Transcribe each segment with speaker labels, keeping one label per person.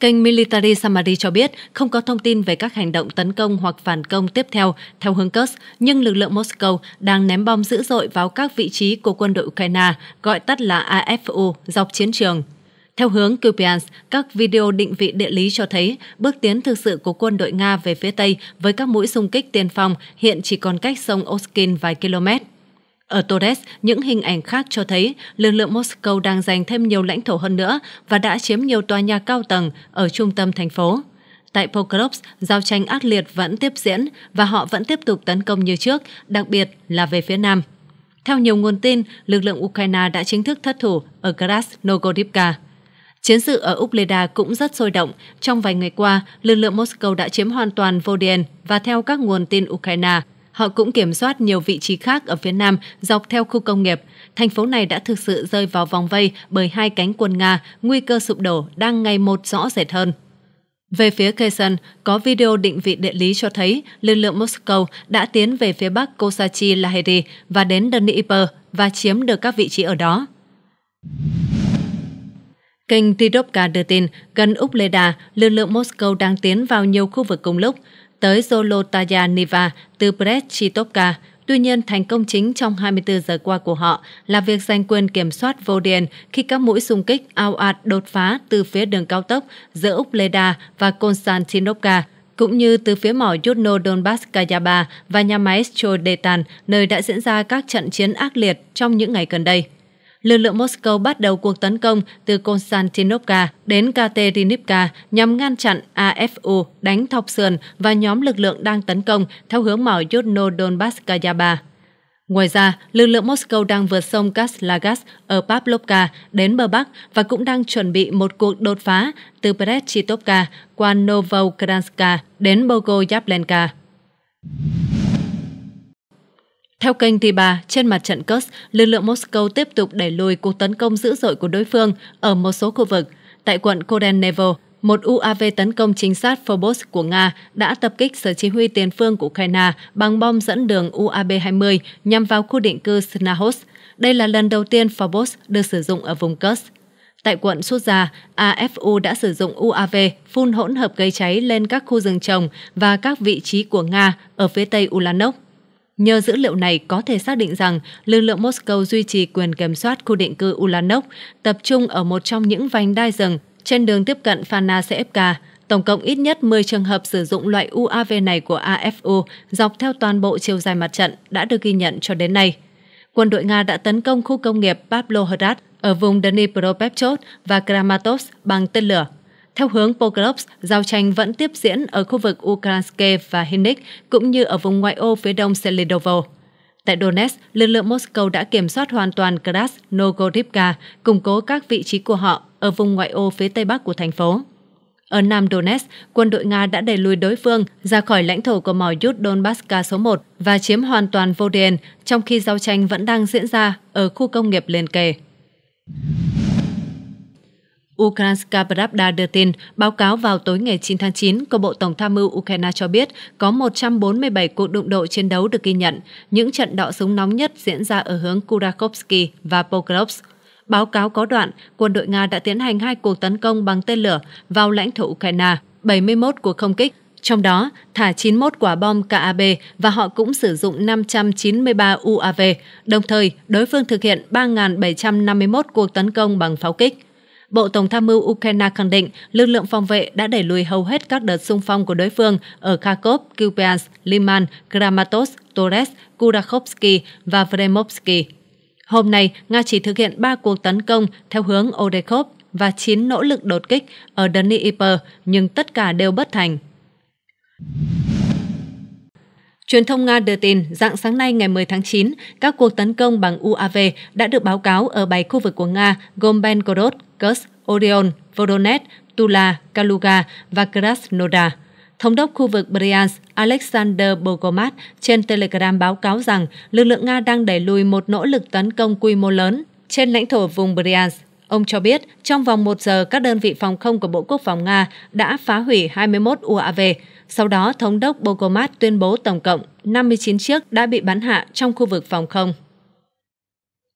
Speaker 1: Kênh Military Summary cho biết không có thông tin về các hành động tấn công hoặc phản công tiếp theo theo hướng Kursk, nhưng lực lượng Moscow đang ném bom dữ dội vào các vị trí của quân đội Ukraine, gọi tắt là AFU, dọc chiến trường. Theo hướng Kupiansk, các video định vị địa lý cho thấy bước tiến thực sự của quân đội Nga về phía Tây với các mũi xung kích tiền phòng hiện chỉ còn cách sông Oskin vài km. Ở Torres, những hình ảnh khác cho thấy lực lượng Moscow đang giành thêm nhiều lãnh thổ hơn nữa và đã chiếm nhiều tòa nhà cao tầng ở trung tâm thành phố. Tại Pokrovsk, giao tranh ác liệt vẫn tiếp diễn và họ vẫn tiếp tục tấn công như trước, đặc biệt là về phía nam. Theo nhiều nguồn tin, lực lượng Ukraine đã chính thức thất thủ ở Krasnogorivka. Chiến sự ở Ubleda cũng rất sôi động. Trong vài ngày qua, lực lượng Moscow đã chiếm hoàn toàn Vodien và theo các nguồn tin Ukraine, Họ cũng kiểm soát nhiều vị trí khác ở phía Nam dọc theo khu công nghiệp. Thành phố này đã thực sự rơi vào vòng vây bởi hai cánh quân Nga, nguy cơ sụp đổ đang ngày một rõ rệt hơn. Về phía Kherson, có video định vị địa lý cho thấy lực lượng Moscow đã tiến về phía bắc Kosachi Laheri và đến Dnipro và chiếm được các vị trí ở đó. Kênh Tidopka đưa tin, gần Upleda, lực lượng Moscow đang tiến vào nhiều khu vực cùng lúc tới Zolotaya Niva từ Brest Chitopka. Tuy nhiên, thành công chính trong 24 giờ qua của họ là việc giành quyền kiểm soát vô điền khi các mũi xung kích ao ạt đột phá từ phía đường cao tốc giữa Upleda và Konstantinovka, cũng như từ phía mỏ Yudno Donbaskayaba và nhà máy Strodetan, nơi đã diễn ra các trận chiến ác liệt trong những ngày gần đây lực lượng Moscow bắt đầu cuộc tấn công từ Konstantinovka đến Katerinivka nhằm ngăn chặn AFU đánh thọc sườn và nhóm lực lượng đang tấn công theo hướng mỏ Yudno Donbasskaya. Ngoài ra, lực lượng Moscow đang vượt sông Kaslagas ở Pavlovka đến bờ Bắc và cũng đang chuẩn bị một cuộc đột phá từ Prechitovka qua Novokranska đến Bogoyavlenka. Theo kênh Tiba, trên mặt trận Kursk, lực lượng Moscow tiếp tục đẩy lùi cuộc tấn công dữ dội của đối phương ở một số khu vực. Tại quận Korenevo, một UAV tấn công chính xác Phobos của Nga đã tập kích sở chỉ huy tiền phương của Ukraine bằng bom dẫn đường UAB-20 nhằm vào khu định cư Snahos. Đây là lần đầu tiên Phobos được sử dụng ở vùng Kursk. Tại quận Suza, AFU đã sử dụng UAV phun hỗn hợp gây cháy lên các khu rừng trồng và các vị trí của Nga ở phía tây Ulanok. Nhờ dữ liệu này có thể xác định rằng lực lượng Moscow duy trì quyền kiểm soát khu định cư Ulanov, tập trung ở một trong những vành đai rừng trên đường tiếp cận Fanaseevka. Tổng cộng ít nhất 10 trường hợp sử dụng loại UAV này của AFU dọc theo toàn bộ chiều dài mặt trận đã được ghi nhận cho đến nay. Quân đội Nga đã tấn công khu công nghiệp Pavlohrad ở vùng Dnipropetrovsk và Kramatorsk bằng tên lửa. Theo hướng Pokrovsk, giao tranh vẫn tiếp diễn ở khu vực Ukrainske và Hinnik, cũng như ở vùng ngoại ô phía đông Selidovo. Tại Donetsk, lực lượng Moscow đã kiểm soát hoàn toàn Kras, Nogorivka, củng cố các vị trí của họ ở vùng ngoại ô phía tây bắc của thành phố. Ở Nam Donetsk, quân đội Nga đã đẩy lùi đối phương ra khỏi lãnh thổ của mỏ yút Donbasska số 1 và chiếm hoàn toàn Voden, trong khi giao tranh vẫn đang diễn ra ở khu công nghiệp liền kề. Ukrainska Pravda đưa tin, báo cáo vào tối ngày 9 tháng 9 của Bộ Tổng tham mưu Ukraine cho biết có 147 cuộc đụng độ chiến đấu được ghi nhận, những trận đọ súng nóng nhất diễn ra ở hướng Kurakovsky và Pokrovsk. Báo cáo có đoạn, quân đội Nga đã tiến hành hai cuộc tấn công bằng tên lửa vào lãnh thổ Ukraine, 71 cuộc không kích, trong đó thả 91 quả bom KAB và họ cũng sử dụng 593 UAV, đồng thời đối phương thực hiện 3.751 cuộc tấn công bằng pháo kích. Bộ Tổng tham mưu Ukraine khẳng định lực lượng phòng vệ đã đẩy lùi hầu hết các đợt xung phong của đối phương ở Kharkov, Kupiansk, Liman, Kramatorsk, Torres, Kurakhovsky và Vremovsky. Hôm nay, Nga chỉ thực hiện 3 cuộc tấn công theo hướng Odekov và 9 nỗ lực đột kích ở Dnipro, nhưng tất cả đều bất thành. Truyền thông Nga đưa tin, dạng sáng nay ngày 10 tháng 9, các cuộc tấn công bằng UAV đã được báo cáo ở bảy khu vực của Nga gồm Belgorod, Kursk, Orion, Voronezh, Tula, Kaluga và Krasnodar. Thống đốc khu vực Bryansk Alexander Bogomat trên Telegram báo cáo rằng lực lượng Nga đang đẩy lùi một nỗ lực tấn công quy mô lớn trên lãnh thổ vùng Bryansk. Ông cho biết trong vòng một giờ các đơn vị phòng không của Bộ Quốc phòng Nga đã phá hủy 21 UAV. Sau đó, Thống đốc Bogomat tuyên bố tổng cộng 59 chiếc đã bị bắn hạ trong khu vực phòng không.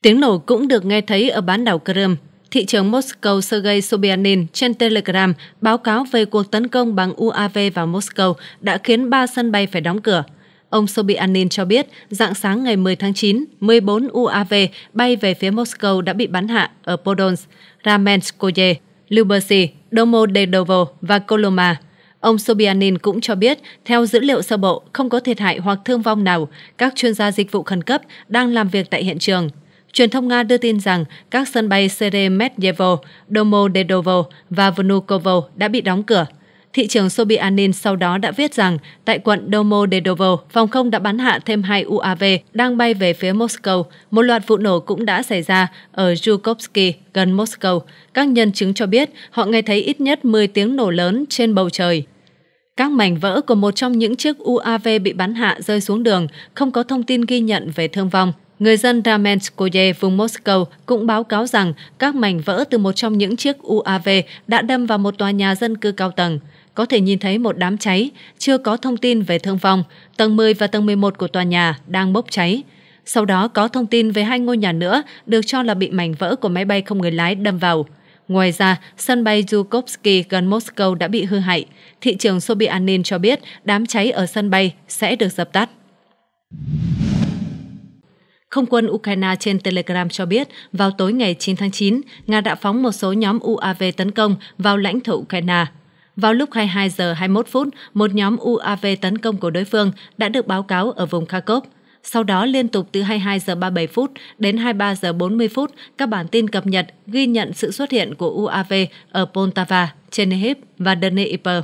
Speaker 1: Tiếng nổ cũng được nghe thấy ở bán đảo Crimea thị trưởng Moscow Sergei Sobyanin trên Telegram báo cáo về cuộc tấn công bằng UAV vào Moscow đã khiến ba sân bay phải đóng cửa. Ông Sobyanin cho biết, dạng sáng ngày 10 tháng 9, 14 UAV bay về phía Moscow đã bị bắn hạ ở Podolsk, Ramenskoye, Lyubersky, Domodedovo và Koloma. Ông Sobyanin cũng cho biết, theo dữ liệu sơ bộ, không có thiệt hại hoặc thương vong nào. Các chuyên gia dịch vụ khẩn cấp đang làm việc tại hiện trường Truyền thông Nga đưa tin rằng các sân bay Sheremetyevo, Domodedovo và Vnukovo đã bị đóng cửa. Thị trưởng Sobyanin sau đó đã viết rằng tại quận Domodedovo, phòng không đã bắn hạ thêm hai UAV đang bay về phía Moscow. Một loạt vụ nổ cũng đã xảy ra ở Zhukovsky, gần Moscow. Các nhân chứng cho biết họ nghe thấy ít nhất 10 tiếng nổ lớn trên bầu trời. Các mảnh vỡ của một trong những chiếc UAV bị bắn hạ rơi xuống đường, không có thông tin ghi nhận về thương vong. Người dân Ramenskoye vùng Moscow cũng báo cáo rằng các mảnh vỡ từ một trong những chiếc UAV đã đâm vào một tòa nhà dân cư cao tầng. Có thể nhìn thấy một đám cháy, chưa có thông tin về thương vong. Tầng 10 và tầng 11 của tòa nhà đang bốc cháy. Sau đó có thông tin về hai ngôi nhà nữa được cho là bị mảnh vỡ của máy bay không người lái đâm vào. Ngoài ra, sân bay Zhukovsky gần Moscow đã bị hư hại. Thị trường Sobyanin cho biết đám cháy ở sân bay sẽ được dập tắt. Không quân Ukraine trên Telegram cho biết, vào tối ngày 9 tháng 9, Nga đã phóng một số nhóm UAV tấn công vào lãnh thổ Ukraine. Vào lúc 22 giờ 21 phút, một nhóm UAV tấn công của đối phương đã được báo cáo ở vùng Kharkov. Sau đó liên tục từ 22 giờ 37 phút đến 23 giờ 40 phút, các bản tin cập nhật ghi nhận sự xuất hiện của UAV ở Poltava, Chernihiv và Dnipro.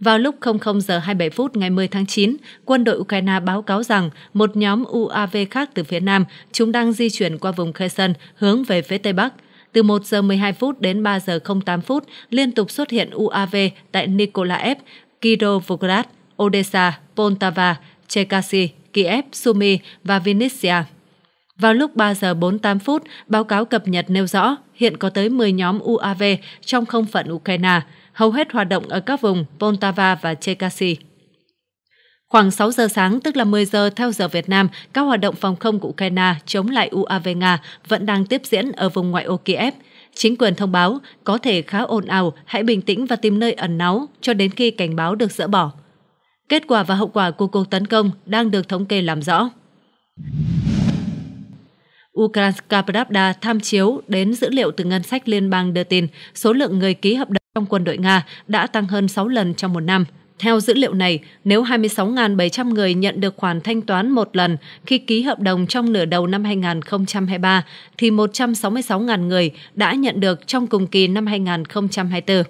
Speaker 1: Vào lúc 00 giờ 27 phút ngày 10 tháng 9, quân đội Ukraine báo cáo rằng một nhóm UAV khác từ phía Nam, chúng đang di chuyển qua vùng Kherson hướng về phía Tây Bắc. Từ 1 giờ 12 phút đến 3 giờ 08 phút, liên tục xuất hiện UAV tại Nikolaev, Kirovograd, Odessa, Poltava, Cherkasy, Kiev, Sumy và Vinnytsia. Vào lúc 3 giờ 48 phút, báo cáo cập nhật nêu rõ hiện có tới 10 nhóm UAV trong không phận Ukraine – hầu hết hoạt động ở các vùng Poltava và Cherkasy. Khoảng 6 giờ sáng, tức là 10 giờ theo giờ Việt Nam, các hoạt động phòng không của Ukraine chống lại UAV Nga vẫn đang tiếp diễn ở vùng ngoại ô Kiev. Chính quyền thông báo có thể khá ồn ào, hãy bình tĩnh và tìm nơi ẩn náu cho đến khi cảnh báo được dỡ bỏ. Kết quả và hậu quả của cuộc tấn công đang được thống kê làm rõ. Ukranska Pravda tham chiếu đến dữ liệu từ ngân sách liên bang đưa tin số lượng người ký hợp đồng trong quân đội Nga đã tăng hơn 6 lần trong một năm. Theo dữ liệu này, nếu 26.700 người nhận được khoản thanh toán một lần khi ký hợp đồng trong nửa đầu năm 2023, thì 166.000 người đã nhận được trong cùng kỳ năm 2024.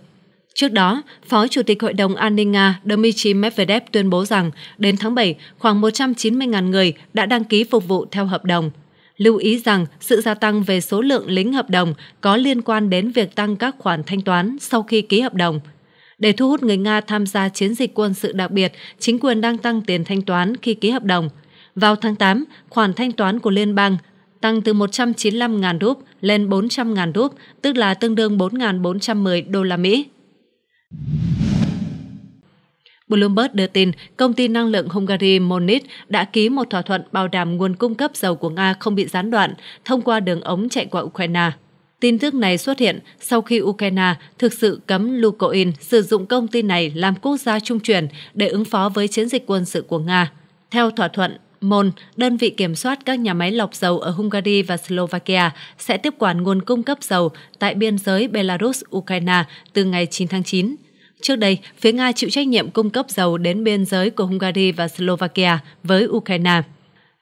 Speaker 1: Trước đó, Phó Chủ tịch Hội đồng An ninh Nga Dmitry Medvedev tuyên bố rằng đến tháng 7, khoảng 190.000 người đã đăng ký phục vụ theo hợp đồng lưu ý rằng sự gia tăng về số lượng lính hợp đồng có liên quan đến việc tăng các khoản thanh toán sau khi ký hợp đồng. Để thu hút người Nga tham gia chiến dịch quân sự đặc biệt, chính quyền đang tăng tiền thanh toán khi ký hợp đồng. Vào tháng 8, khoản thanh toán của liên bang tăng từ 195.000 rúp lên 400.000 rúp, tức là tương đương 4.410 đô la Mỹ. Bloomberg đưa tin công ty năng lượng Hungary Monit đã ký một thỏa thuận bảo đảm nguồn cung cấp dầu của Nga không bị gián đoạn thông qua đường ống chạy qua Ukraine. Tin tức này xuất hiện sau khi Ukraine thực sự cấm Lukoil sử dụng công ty này làm quốc gia trung chuyển để ứng phó với chiến dịch quân sự của Nga. Theo thỏa thuận, MON, đơn vị kiểm soát các nhà máy lọc dầu ở Hungary và Slovakia, sẽ tiếp quản nguồn cung cấp dầu tại biên giới Belarus-Ukraine từ ngày 9 tháng 9. Trước đây, phía Nga chịu trách nhiệm cung cấp dầu đến biên giới của Hungary và Slovakia với Ukraine.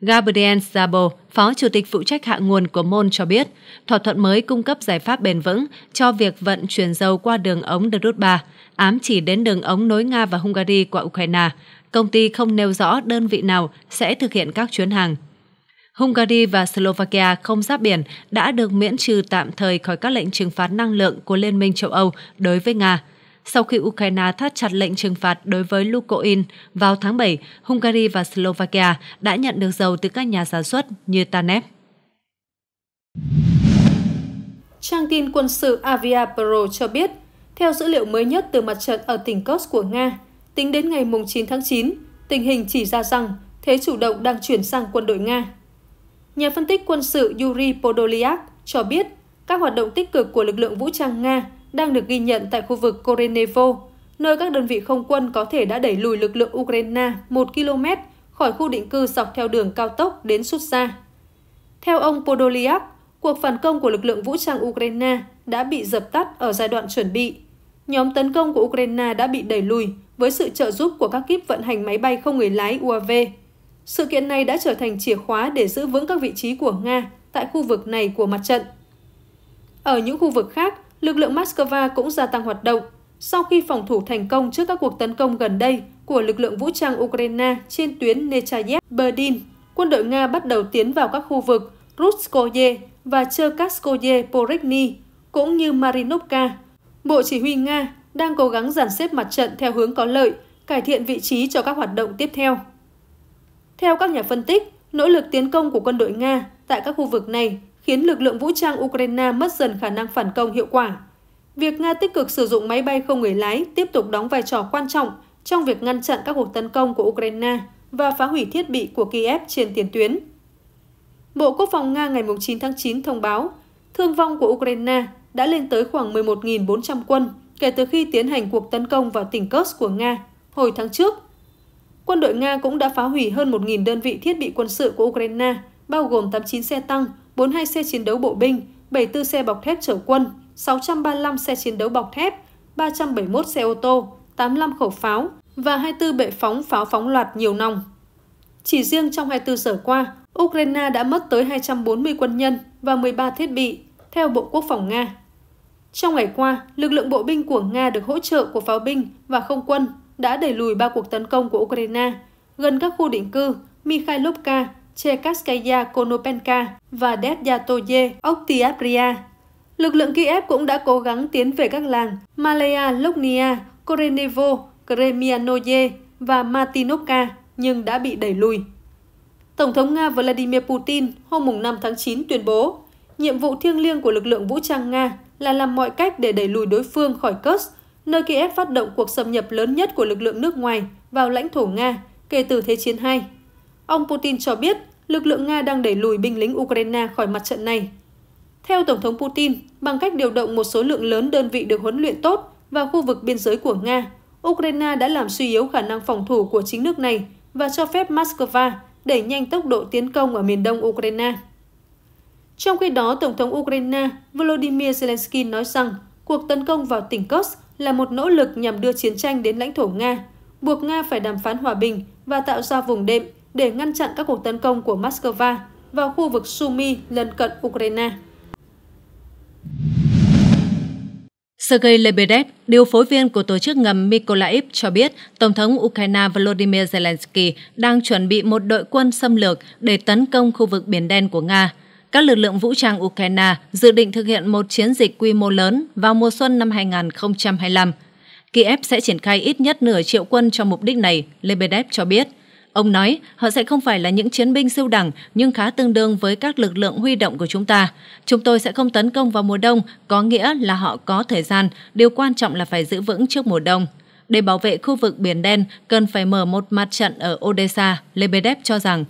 Speaker 1: Gabriel Zabo, Phó Chủ tịch phụ trách hạ nguồn của MON cho biết, thỏa thuận mới cung cấp giải pháp bền vững cho việc vận chuyển dầu qua đường ống Drut 3, ám chỉ đến đường ống nối Nga và Hungary qua Ukraine. Công ty không nêu rõ đơn vị nào sẽ thực hiện các chuyến hàng. Hungary và Slovakia không giáp biển đã được miễn trừ tạm thời khỏi các lệnh trừng phạt năng lượng của Liên minh châu Âu đối với Nga – sau khi Ukraine thắt chặt lệnh trừng phạt đối với Lukoil vào tháng 7, Hungary và Slovakia đã nhận được dầu từ các nhà sản xuất như Tanep.
Speaker 2: Trang tin quân sự Avia Pro cho biết, theo dữ liệu mới nhất từ mặt trận ở tỉnh Kursk của Nga, tính đến ngày 9 tháng 9, tình hình chỉ ra rằng thế chủ động đang chuyển sang quân đội Nga. Nhà phân tích quân sự Yuri Podolyak cho biết các hoạt động tích cực của lực lượng vũ trang Nga đang được ghi nhận tại khu vực Korenevo, nơi các đơn vị không quân có thể đã đẩy lùi lực lượng Ukraine 1 km khỏi khu định cư dọc theo đường cao tốc đến Sutsa. Theo ông Podolyak, cuộc phản công của lực lượng vũ trang Ukraine đã bị dập tắt ở giai đoạn chuẩn bị. Nhóm tấn công của Ukraine đã bị đẩy lùi với sự trợ giúp của các kíp vận hành máy bay không người lái UAV. Sự kiện này đã trở thành chìa khóa để giữ vững các vị trí của Nga tại khu vực này của mặt trận. Ở những khu vực khác, lực lượng Moscow cũng gia tăng hoạt động sau khi phòng thủ thành công trước các cuộc tấn công gần đây của lực lượng vũ trang Ukraine trên tuyến Nechayev-Berdin. Quân đội Nga bắt đầu tiến vào các khu vực Rutskoye và Cherkaskoye-Porekny, cũng như Marinovka. Bộ Chỉ huy Nga đang cố gắng dàn xếp mặt trận theo hướng có lợi, cải thiện vị trí cho các hoạt động tiếp theo. Theo các nhà phân tích, nỗ lực tiến công của quân đội Nga tại các khu vực này khiến lực lượng vũ trang Ukraine mất dần khả năng phản công hiệu quả. Việc Nga tích cực sử dụng máy bay không người lái tiếp tục đóng vai trò quan trọng trong việc ngăn chặn các cuộc tấn công của Ukraine và phá hủy thiết bị của Kiev trên tiền tuyến. Bộ Quốc phòng Nga ngày 9 tháng 9 thông báo, thương vong của Ukraine đã lên tới khoảng 11.400 quân kể từ khi tiến hành cuộc tấn công vào tỉnh Kursk của Nga hồi tháng trước. Quân đội Nga cũng đã phá hủy hơn 1.000 đơn vị thiết bị quân sự của Ukraine, bao gồm 89 xe tăng, 42 xe chiến đấu bộ binh, 74 xe bọc thép chở quân, 635 xe chiến đấu bọc thép, 371 xe ô tô, 85 khẩu pháo và 24 bệ phóng pháo phóng loạt nhiều nòng. Chỉ riêng trong 24 giờ qua, Ukraine đã mất tới 240 quân nhân và 13 thiết bị, theo Bộ Quốc phòng Nga. Trong ngày qua, lực lượng bộ binh của Nga được hỗ trợ của pháo binh và không quân đã đẩy lùi ba cuộc tấn công của Ukraine gần các khu định cư Mikhailovka, Chekaskaya Konopenka và Dedyatoye Oktiabria. Lực lượng Kiev cũng đã cố gắng tiến về các làng Malaya Loknia, Korenevo, Kremianoye và Matinovka nhưng đã bị đẩy lùi. Tổng thống Nga Vladimir Putin hôm 5 tháng 9 tuyên bố, nhiệm vụ thiêng liêng của lực lượng vũ trang Nga là làm mọi cách để đẩy lùi đối phương khỏi Kursk, nơi Kiev phát động cuộc xâm nhập lớn nhất của lực lượng nước ngoài vào lãnh thổ Nga kể từ Thế chiến II. Ông Putin cho biết lực lượng Nga đang đẩy lùi binh lính Ukraine khỏi mặt trận này. Theo Tổng thống Putin, bằng cách điều động một số lượng lớn đơn vị được huấn luyện tốt vào khu vực biên giới của Nga, Ukraine đã làm suy yếu khả năng phòng thủ của chính nước này và cho phép Moscow đẩy nhanh tốc độ tiến công ở miền đông Ukraine. Trong khi đó, Tổng thống Ukraine Volodymyr Zelensky nói rằng cuộc tấn công vào tỉnh Kursk là một nỗ lực nhằm đưa chiến tranh đến lãnh thổ Nga, buộc Nga phải đàm phán hòa bình và tạo ra vùng đệm để ngăn chặn các cuộc tấn công của Moscow vào khu vực Sumy lân cận Ukraine.
Speaker 1: Sergei Lebedev, điều phối viên của tổ chức ngầm Mykolaiv cho biết Tổng thống Ukraine Volodymyr Zelensky đang chuẩn bị một đội quân xâm lược để tấn công khu vực Biển Đen của Nga. Các lực lượng vũ trang Ukraine dự định thực hiện một chiến dịch quy mô lớn vào mùa xuân năm 2025. Kiev sẽ triển khai ít nhất nửa triệu quân cho mục đích này, Lebedev cho biết – Ông nói họ sẽ không phải là những chiến binh siêu đẳng nhưng khá tương đương với các lực lượng huy động của chúng ta. Chúng tôi sẽ không tấn công vào mùa đông, có nghĩa là họ có thời gian, điều quan trọng là phải giữ vững trước mùa đông. Để bảo vệ khu vực Biển Đen, cần phải mở một mặt trận ở Odessa, Lebedev cho rằng.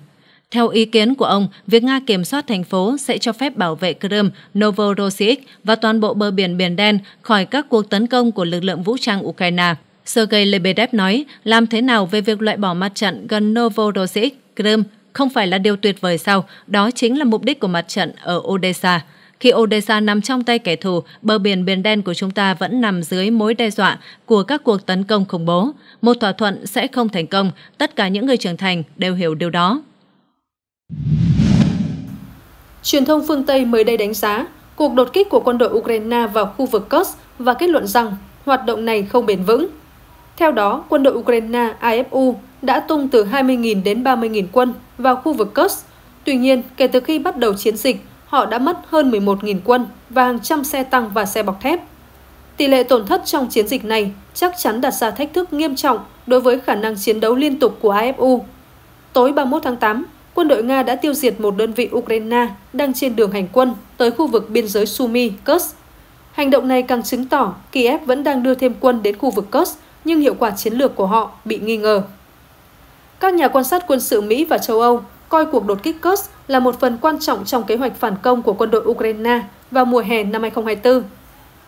Speaker 1: Theo ý kiến của ông, việc Nga kiểm soát thành phố sẽ cho phép bảo vệ Crimea, Novorossiysk và toàn bộ bờ biển Biển Đen khỏi các cuộc tấn công của lực lượng vũ trang Ukraine. Sergei Lebedev nói làm thế nào về việc loại bỏ mặt trận gần Novorossiysk, Crimea không phải là điều tuyệt vời sao, đó chính là mục đích của mặt trận ở Odessa. Khi Odessa nằm trong tay kẻ thù, bờ biển Biển Đen của chúng ta vẫn nằm dưới mối đe dọa của các cuộc tấn công khủng bố. Một thỏa thuận sẽ không thành công, tất cả những người trưởng thành đều hiểu điều đó.
Speaker 2: Truyền thông phương Tây mới đây đánh giá cuộc đột kích của quân đội Ukraine vào khu vực Kursk và kết luận rằng hoạt động này không bền vững. Theo đó, quân đội Ukraine (AFU) đã tung từ 20.000 đến 30.000 quân vào khu vực Kursk. Tuy nhiên, kể từ khi bắt đầu chiến dịch, họ đã mất hơn 11.000 quân và hàng trăm xe tăng và xe bọc thép. Tỷ lệ tổn thất trong chiến dịch này chắc chắn đặt ra thách thức nghiêm trọng đối với khả năng chiến đấu liên tục của AFU. Tối 31 tháng 8, quân đội Nga đã tiêu diệt một đơn vị Ukraine đang trên đường hành quân tới khu vực biên giới Sumy, Kursk. Hành động này càng chứng tỏ Kiev vẫn đang đưa thêm quân đến khu vực Kursk nhưng hiệu quả chiến lược của họ bị nghi ngờ. Các nhà quan sát quân sự Mỹ và châu Âu coi cuộc đột kích Kursk là một phần quan trọng trong kế hoạch phản công của quân đội Ukraine vào mùa hè năm 2024.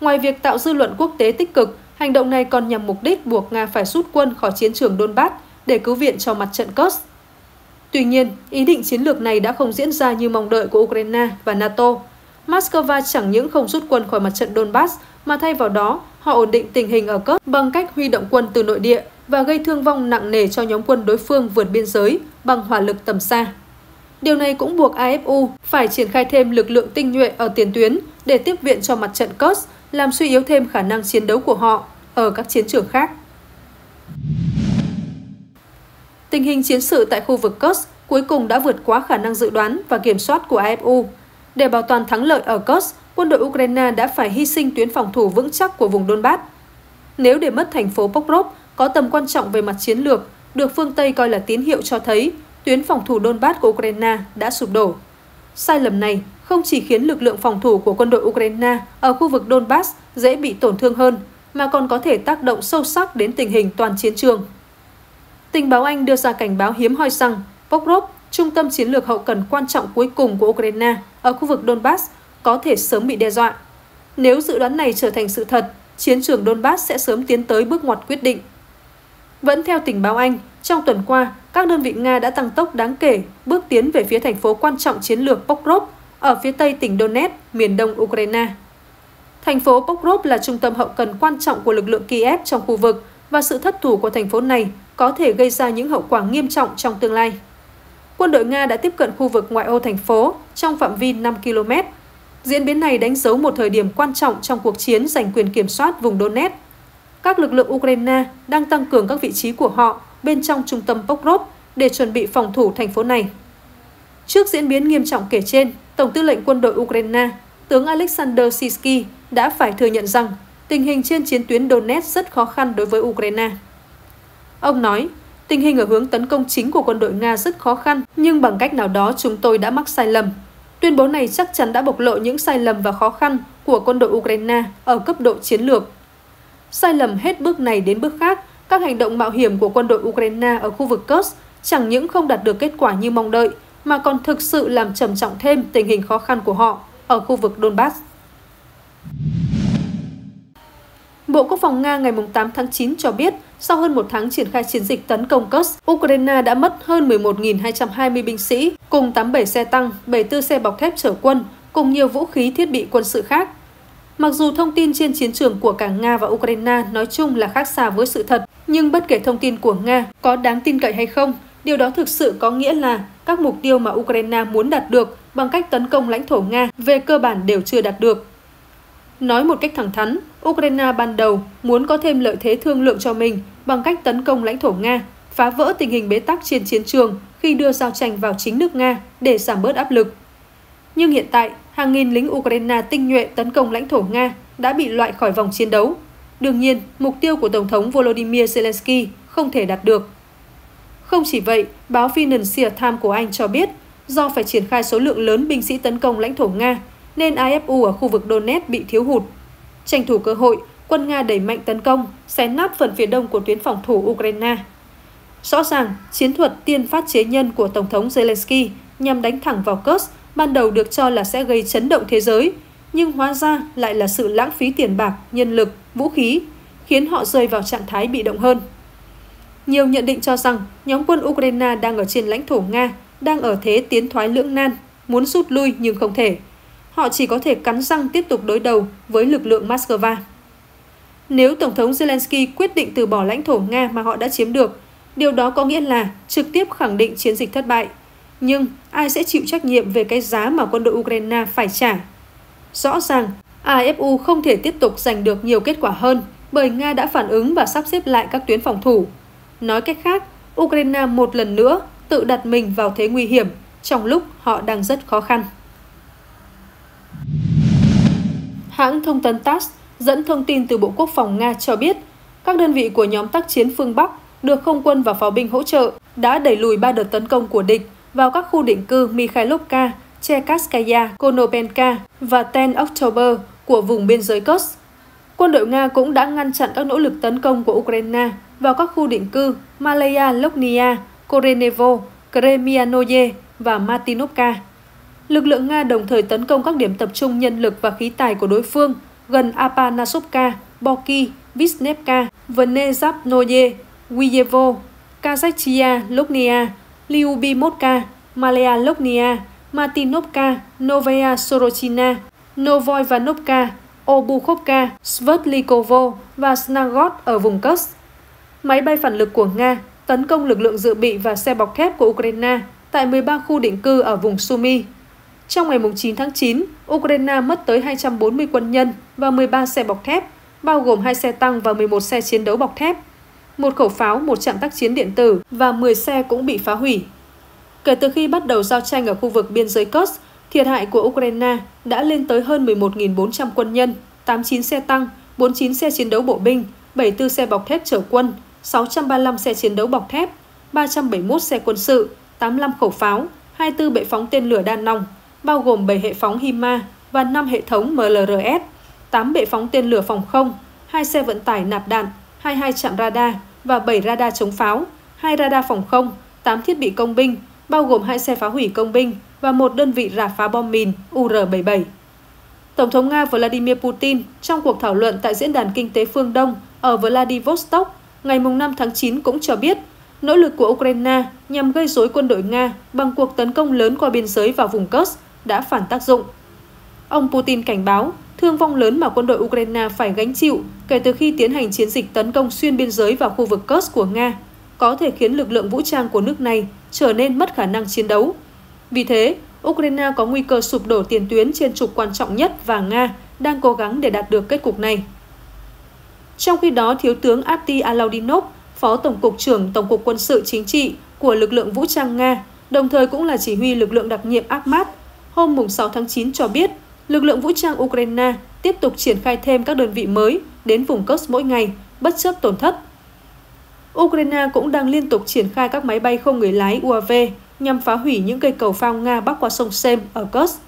Speaker 2: Ngoài việc tạo dư luận quốc tế tích cực, hành động này còn nhằm mục đích buộc Nga phải rút quân khỏi chiến trường Donbass để cứu viện cho mặt trận Kursk. Tuy nhiên, ý định chiến lược này đã không diễn ra như mong đợi của Ukraine và NATO. Moscow chẳng những không rút quân khỏi mặt trận Donbass mà thay vào đó, họ ổn định tình hình ở cấp bằng cách huy động quân từ nội địa và gây thương vong nặng nề cho nhóm quân đối phương vượt biên giới bằng hỏa lực tầm xa. Điều này cũng buộc AFU phải triển khai thêm lực lượng tinh nhuệ ở tiền tuyến để tiếp viện cho mặt trận Kurds, làm suy yếu thêm khả năng chiến đấu của họ ở các chiến trường khác. Tình hình chiến sự tại khu vực Kurds cuối cùng đã vượt quá khả năng dự đoán và kiểm soát của AFU. Để bảo toàn thắng lợi ở Kursk, quân đội Ukraine đã phải hy sinh tuyến phòng thủ vững chắc của vùng Donbass. Nếu để mất thành phố Pokrov có tầm quan trọng về mặt chiến lược, được phương Tây coi là tín hiệu cho thấy tuyến phòng thủ Donbass của Ukraine đã sụp đổ. Sai lầm này không chỉ khiến lực lượng phòng thủ của quân đội Ukraine ở khu vực Donbass dễ bị tổn thương hơn, mà còn có thể tác động sâu sắc đến tình hình toàn chiến trường. Tình báo Anh đưa ra cảnh báo hiếm hoi rằng Pokrov, trung tâm chiến lược hậu cần quan trọng cuối cùng của Ukraine, ở khu vực Donbass có thể sớm bị đe dọa. Nếu dự đoán này trở thành sự thật, chiến trường Donbass sẽ sớm tiến tới bước ngoặt quyết định. Vẫn theo tình báo Anh, trong tuần qua, các đơn vị Nga đã tăng tốc đáng kể bước tiến về phía thành phố quan trọng chiến lược Pokrov ở phía tây tỉnh Donetsk, miền đông Ukraine. Thành phố Pokrov là trung tâm hậu cần quan trọng của lực lượng Kiev trong khu vực và sự thất thủ của thành phố này có thể gây ra những hậu quả nghiêm trọng trong tương lai quân đội Nga đã tiếp cận khu vực ngoại ô thành phố trong phạm vi 5 km. Diễn biến này đánh dấu một thời điểm quan trọng trong cuộc chiến giành quyền kiểm soát vùng Donetsk. Các lực lượng Ukraine đang tăng cường các vị trí của họ bên trong trung tâm Pokrov để chuẩn bị phòng thủ thành phố này. Trước diễn biến nghiêm trọng kể trên, Tổng tư lệnh quân đội Ukraine, tướng Alexander Sisky đã phải thừa nhận rằng tình hình trên chiến tuyến Donetsk rất khó khăn đối với Ukraine. Ông nói, Tình hình ở hướng tấn công chính của quân đội Nga rất khó khăn, nhưng bằng cách nào đó chúng tôi đã mắc sai lầm. Tuyên bố này chắc chắn đã bộc lộ những sai lầm và khó khăn của quân đội Ukraine ở cấp độ chiến lược. Sai lầm hết bước này đến bước khác, các hành động mạo hiểm của quân đội Ukraine ở khu vực Kursk chẳng những không đạt được kết quả như mong đợi, mà còn thực sự làm trầm trọng thêm tình hình khó khăn của họ ở khu vực Donbass. Bộ Quốc phòng Nga ngày 8 tháng 9 cho biết, sau hơn một tháng triển khai chiến dịch tấn công Kursk, Ukraine đã mất hơn 11.220 binh sĩ, cùng 87 xe tăng, 74 xe bọc thép chở quân, cùng nhiều vũ khí thiết bị quân sự khác. Mặc dù thông tin trên chiến trường của cả Nga và Ukraine nói chung là khác xa với sự thật, nhưng bất kể thông tin của Nga có đáng tin cậy hay không, điều đó thực sự có nghĩa là các mục tiêu mà Ukraine muốn đạt được bằng cách tấn công lãnh thổ Nga về cơ bản đều chưa đạt được. Nói một cách thẳng thắn, Ukraine ban đầu muốn có thêm lợi thế thương lượng cho mình bằng cách tấn công lãnh thổ Nga, phá vỡ tình hình bế tắc trên chiến trường khi đưa giao tranh vào chính nước Nga để giảm bớt áp lực. Nhưng hiện tại, hàng nghìn lính Ukraine tinh nhuệ tấn công lãnh thổ Nga đã bị loại khỏi vòng chiến đấu. Đương nhiên, mục tiêu của Tổng thống Volodymyr Zelensky không thể đạt được. Không chỉ vậy, báo Financial Times của Anh cho biết, do phải triển khai số lượng lớn binh sĩ tấn công lãnh thổ Nga nên AFU ở khu vực Donetsk bị thiếu hụt. Tranh thủ cơ hội, quân Nga đẩy mạnh tấn công, xé nát phần phía đông của tuyến phòng thủ Ukraine. Rõ ràng, chiến thuật tiên phát chế nhân của Tổng thống Zelensky nhằm đánh thẳng vào Kursk ban đầu được cho là sẽ gây chấn động thế giới, nhưng hóa ra lại là sự lãng phí tiền bạc, nhân lực, vũ khí, khiến họ rơi vào trạng thái bị động hơn. Nhiều nhận định cho rằng nhóm quân Ukraine đang ở trên lãnh thổ Nga, đang ở thế tiến thoái lưỡng nan, muốn rút lui nhưng không thể họ chỉ có thể cắn răng tiếp tục đối đầu với lực lượng Moscow. Nếu Tổng thống Zelensky quyết định từ bỏ lãnh thổ Nga mà họ đã chiếm được, điều đó có nghĩa là trực tiếp khẳng định chiến dịch thất bại. Nhưng ai sẽ chịu trách nhiệm về cái giá mà quân đội Ukraine phải trả? Rõ ràng, AFU không thể tiếp tục giành được nhiều kết quả hơn bởi Nga đã phản ứng và sắp xếp lại các tuyến phòng thủ. Nói cách khác, Ukraine một lần nữa tự đặt mình vào thế nguy hiểm trong lúc họ đang rất khó khăn. hãng thông tấn TASS dẫn thông tin từ Bộ Quốc phòng Nga cho biết, các đơn vị của nhóm tác chiến phương Bắc được không quân và pháo binh hỗ trợ đã đẩy lùi ba đợt tấn công của địch vào các khu định cư Mikhailovka, Chekaskaya, Konopenka và Ten October của vùng biên giới Kursk. Quân đội Nga cũng đã ngăn chặn các nỗ lực tấn công của Ukraine vào các khu định cư Malaya Loknia, Korenevo, Kremianoye và Martinovka. Lực lượng Nga đồng thời tấn công các điểm tập trung nhân lực và khí tài của đối phương gần Apanasovka, Boki, Visnevka, Venezapnoye, Wiyevo, Kazakhia, Lognia, Lyubimovka, Malea Lognia, Martinovka, Novaya Sorochina, Novoivanovka, Obukhovka, Svertlikovo và Snagot ở vùng Kursk. Máy bay phản lực của Nga tấn công lực lượng dự bị và xe bọc thép của Ukraine tại 13 khu định cư ở vùng Sumy. Trong ngày 9 tháng 9, Ukraine mất tới 240 quân nhân và 13 xe bọc thép, bao gồm 2 xe tăng và 11 xe chiến đấu bọc thép. Một khẩu pháo, một trạm tác chiến điện tử và 10 xe cũng bị phá hủy. Kể từ khi bắt đầu giao tranh ở khu vực biên giới Kursk, thiệt hại của Ukraine đã lên tới hơn 11.400 quân nhân, 89 xe tăng, 49 xe chiến đấu bộ binh, 74 xe bọc thép chở quân, 635 xe chiến đấu bọc thép, 371 xe quân sự, 85 khẩu pháo, 24 bệ phóng tên lửa đa nòng bao gồm 7 hệ phóng HIMA và 5 hệ thống MLRS, 8 bệ phóng tên lửa phòng không, 2 xe vận tải nạp đạn, 22 trạm radar và 7 radar chống pháo, 2 radar phòng không, 8 thiết bị công binh, bao gồm 2 xe phá hủy công binh và một đơn vị rà phá bom mìn UR-77. Tổng thống Nga Vladimir Putin trong cuộc thảo luận tại Diễn đàn Kinh tế Phương Đông ở Vladivostok ngày 5 tháng 9 cũng cho biết nỗ lực của Ukraine nhằm gây rối quân đội Nga bằng cuộc tấn công lớn qua biên giới vào vùng Kursk đã phản tác dụng. Ông Putin cảnh báo thương vong lớn mà quân đội Ukraine phải gánh chịu kể từ khi tiến hành chiến dịch tấn công xuyên biên giới vào khu vực Kursk của Nga có thể khiến lực lượng vũ trang của nước này trở nên mất khả năng chiến đấu. Vì thế, Ukraine có nguy cơ sụp đổ tiền tuyến trên trục quan trọng nhất và Nga đang cố gắng để đạt được kết cục này. Trong khi đó, Thiếu tướng Abdi Alaudinov, Phó Tổng cục trưởng Tổng cục Quân sự Chính trị của lực lượng vũ trang Nga, đồng thời cũng là chỉ huy lực lượng đặc nhiệm Akhmat, hôm 6 tháng 9 cho biết lực lượng vũ trang Ukraine tiếp tục triển khai thêm các đơn vị mới đến vùng Kursk mỗi ngày, bất chấp tổn thất. Ukraine cũng đang liên tục triển khai các máy bay không người lái UAV nhằm phá hủy những cây cầu phao Nga bắc qua sông Sem ở Kursk.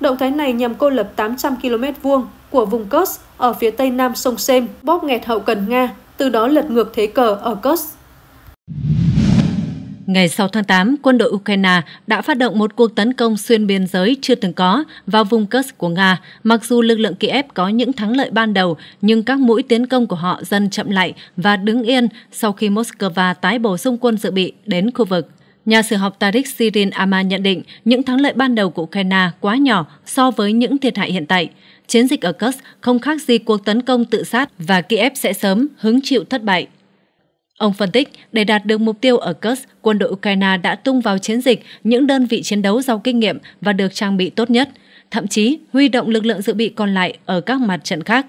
Speaker 2: Động thái này nhằm cô lập 800 km vuông của vùng Kursk ở phía tây nam sông Sem, bóp nghẹt hậu cần Nga, từ đó lật ngược thế cờ ở Kursk.
Speaker 1: Ngày 6 tháng 8, quân đội Ukraine đã phát động một cuộc tấn công xuyên biên giới chưa từng có vào vùng Kursk của Nga. Mặc dù lực lượng Kiev có những thắng lợi ban đầu, nhưng các mũi tiến công của họ dần chậm lại và đứng yên sau khi Moscow tái bổ sung quân dự bị đến khu vực. Nhà sử học Tarik Sirin Ama nhận định những thắng lợi ban đầu của Ukraine quá nhỏ so với những thiệt hại hiện tại. Chiến dịch ở Kursk không khác gì cuộc tấn công tự sát và Kiev sẽ sớm hứng chịu thất bại. Ông phân tích, để đạt được mục tiêu ở Kursk, quân đội Ukraine đã tung vào chiến dịch những đơn vị chiến đấu giàu kinh nghiệm và được trang bị tốt nhất, thậm chí huy động lực lượng dự bị còn lại ở các mặt trận khác.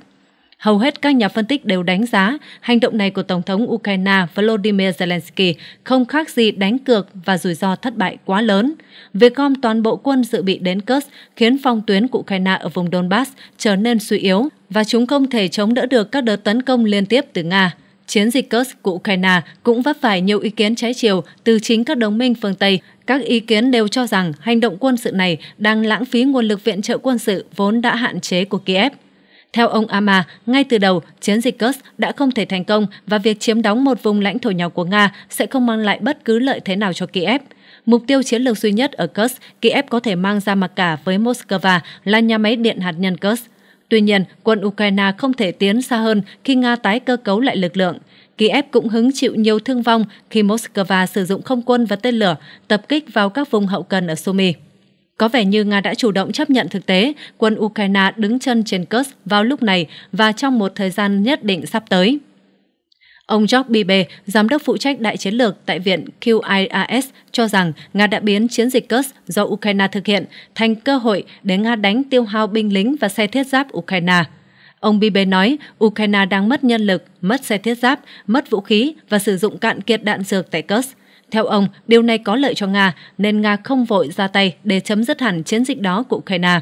Speaker 1: Hầu hết các nhà phân tích đều đánh giá hành động này của Tổng thống Ukraine Volodymyr Zelensky không khác gì đánh cược và rủi ro thất bại quá lớn. Việc gom toàn bộ quân dự bị đến Kursk khiến phong tuyến của Ukraine ở vùng Donbass trở nên suy yếu và chúng không thể chống đỡ được các đợt tấn công liên tiếp từ Nga chiến dịch Kursk của Ukraine cũng vấp phải nhiều ý kiến trái chiều từ chính các đồng minh phương Tây. Các ý kiến đều cho rằng hành động quân sự này đang lãng phí nguồn lực viện trợ quân sự vốn đã hạn chế của Kiev. Theo ông Ama, ngay từ đầu, chiến dịch Kursk đã không thể thành công và việc chiếm đóng một vùng lãnh thổ nhỏ của Nga sẽ không mang lại bất cứ lợi thế nào cho Kiev. Mục tiêu chiến lược duy nhất ở Kursk, Kiev có thể mang ra mặt cả với Moscow là nhà máy điện hạt nhân Kursk. Tuy nhiên, quân Ukraine không thể tiến xa hơn khi Nga tái cơ cấu lại lực lượng. Kiev cũng hứng chịu nhiều thương vong khi Moscow sử dụng không quân và tên lửa tập kích vào các vùng hậu cần ở Sumy. Có vẻ như Nga đã chủ động chấp nhận thực tế quân Ukraine đứng chân trên Kursk vào lúc này và trong một thời gian nhất định sắp tới. Ông Jock Bibe, giám đốc phụ trách đại chiến lược tại Viện QIAS cho rằng Nga đã biến chiến dịch Kursk do Ukraine thực hiện thành cơ hội để Nga đánh tiêu hao binh lính và xe thiết giáp Ukraine. Ông Bibe nói Ukraine đang mất nhân lực, mất xe thiết giáp, mất vũ khí và sử dụng cạn kiệt đạn dược tại Kursk. Theo ông, điều này có lợi cho Nga, nên Nga không vội ra tay để chấm dứt hẳn chiến dịch đó của Ukraine.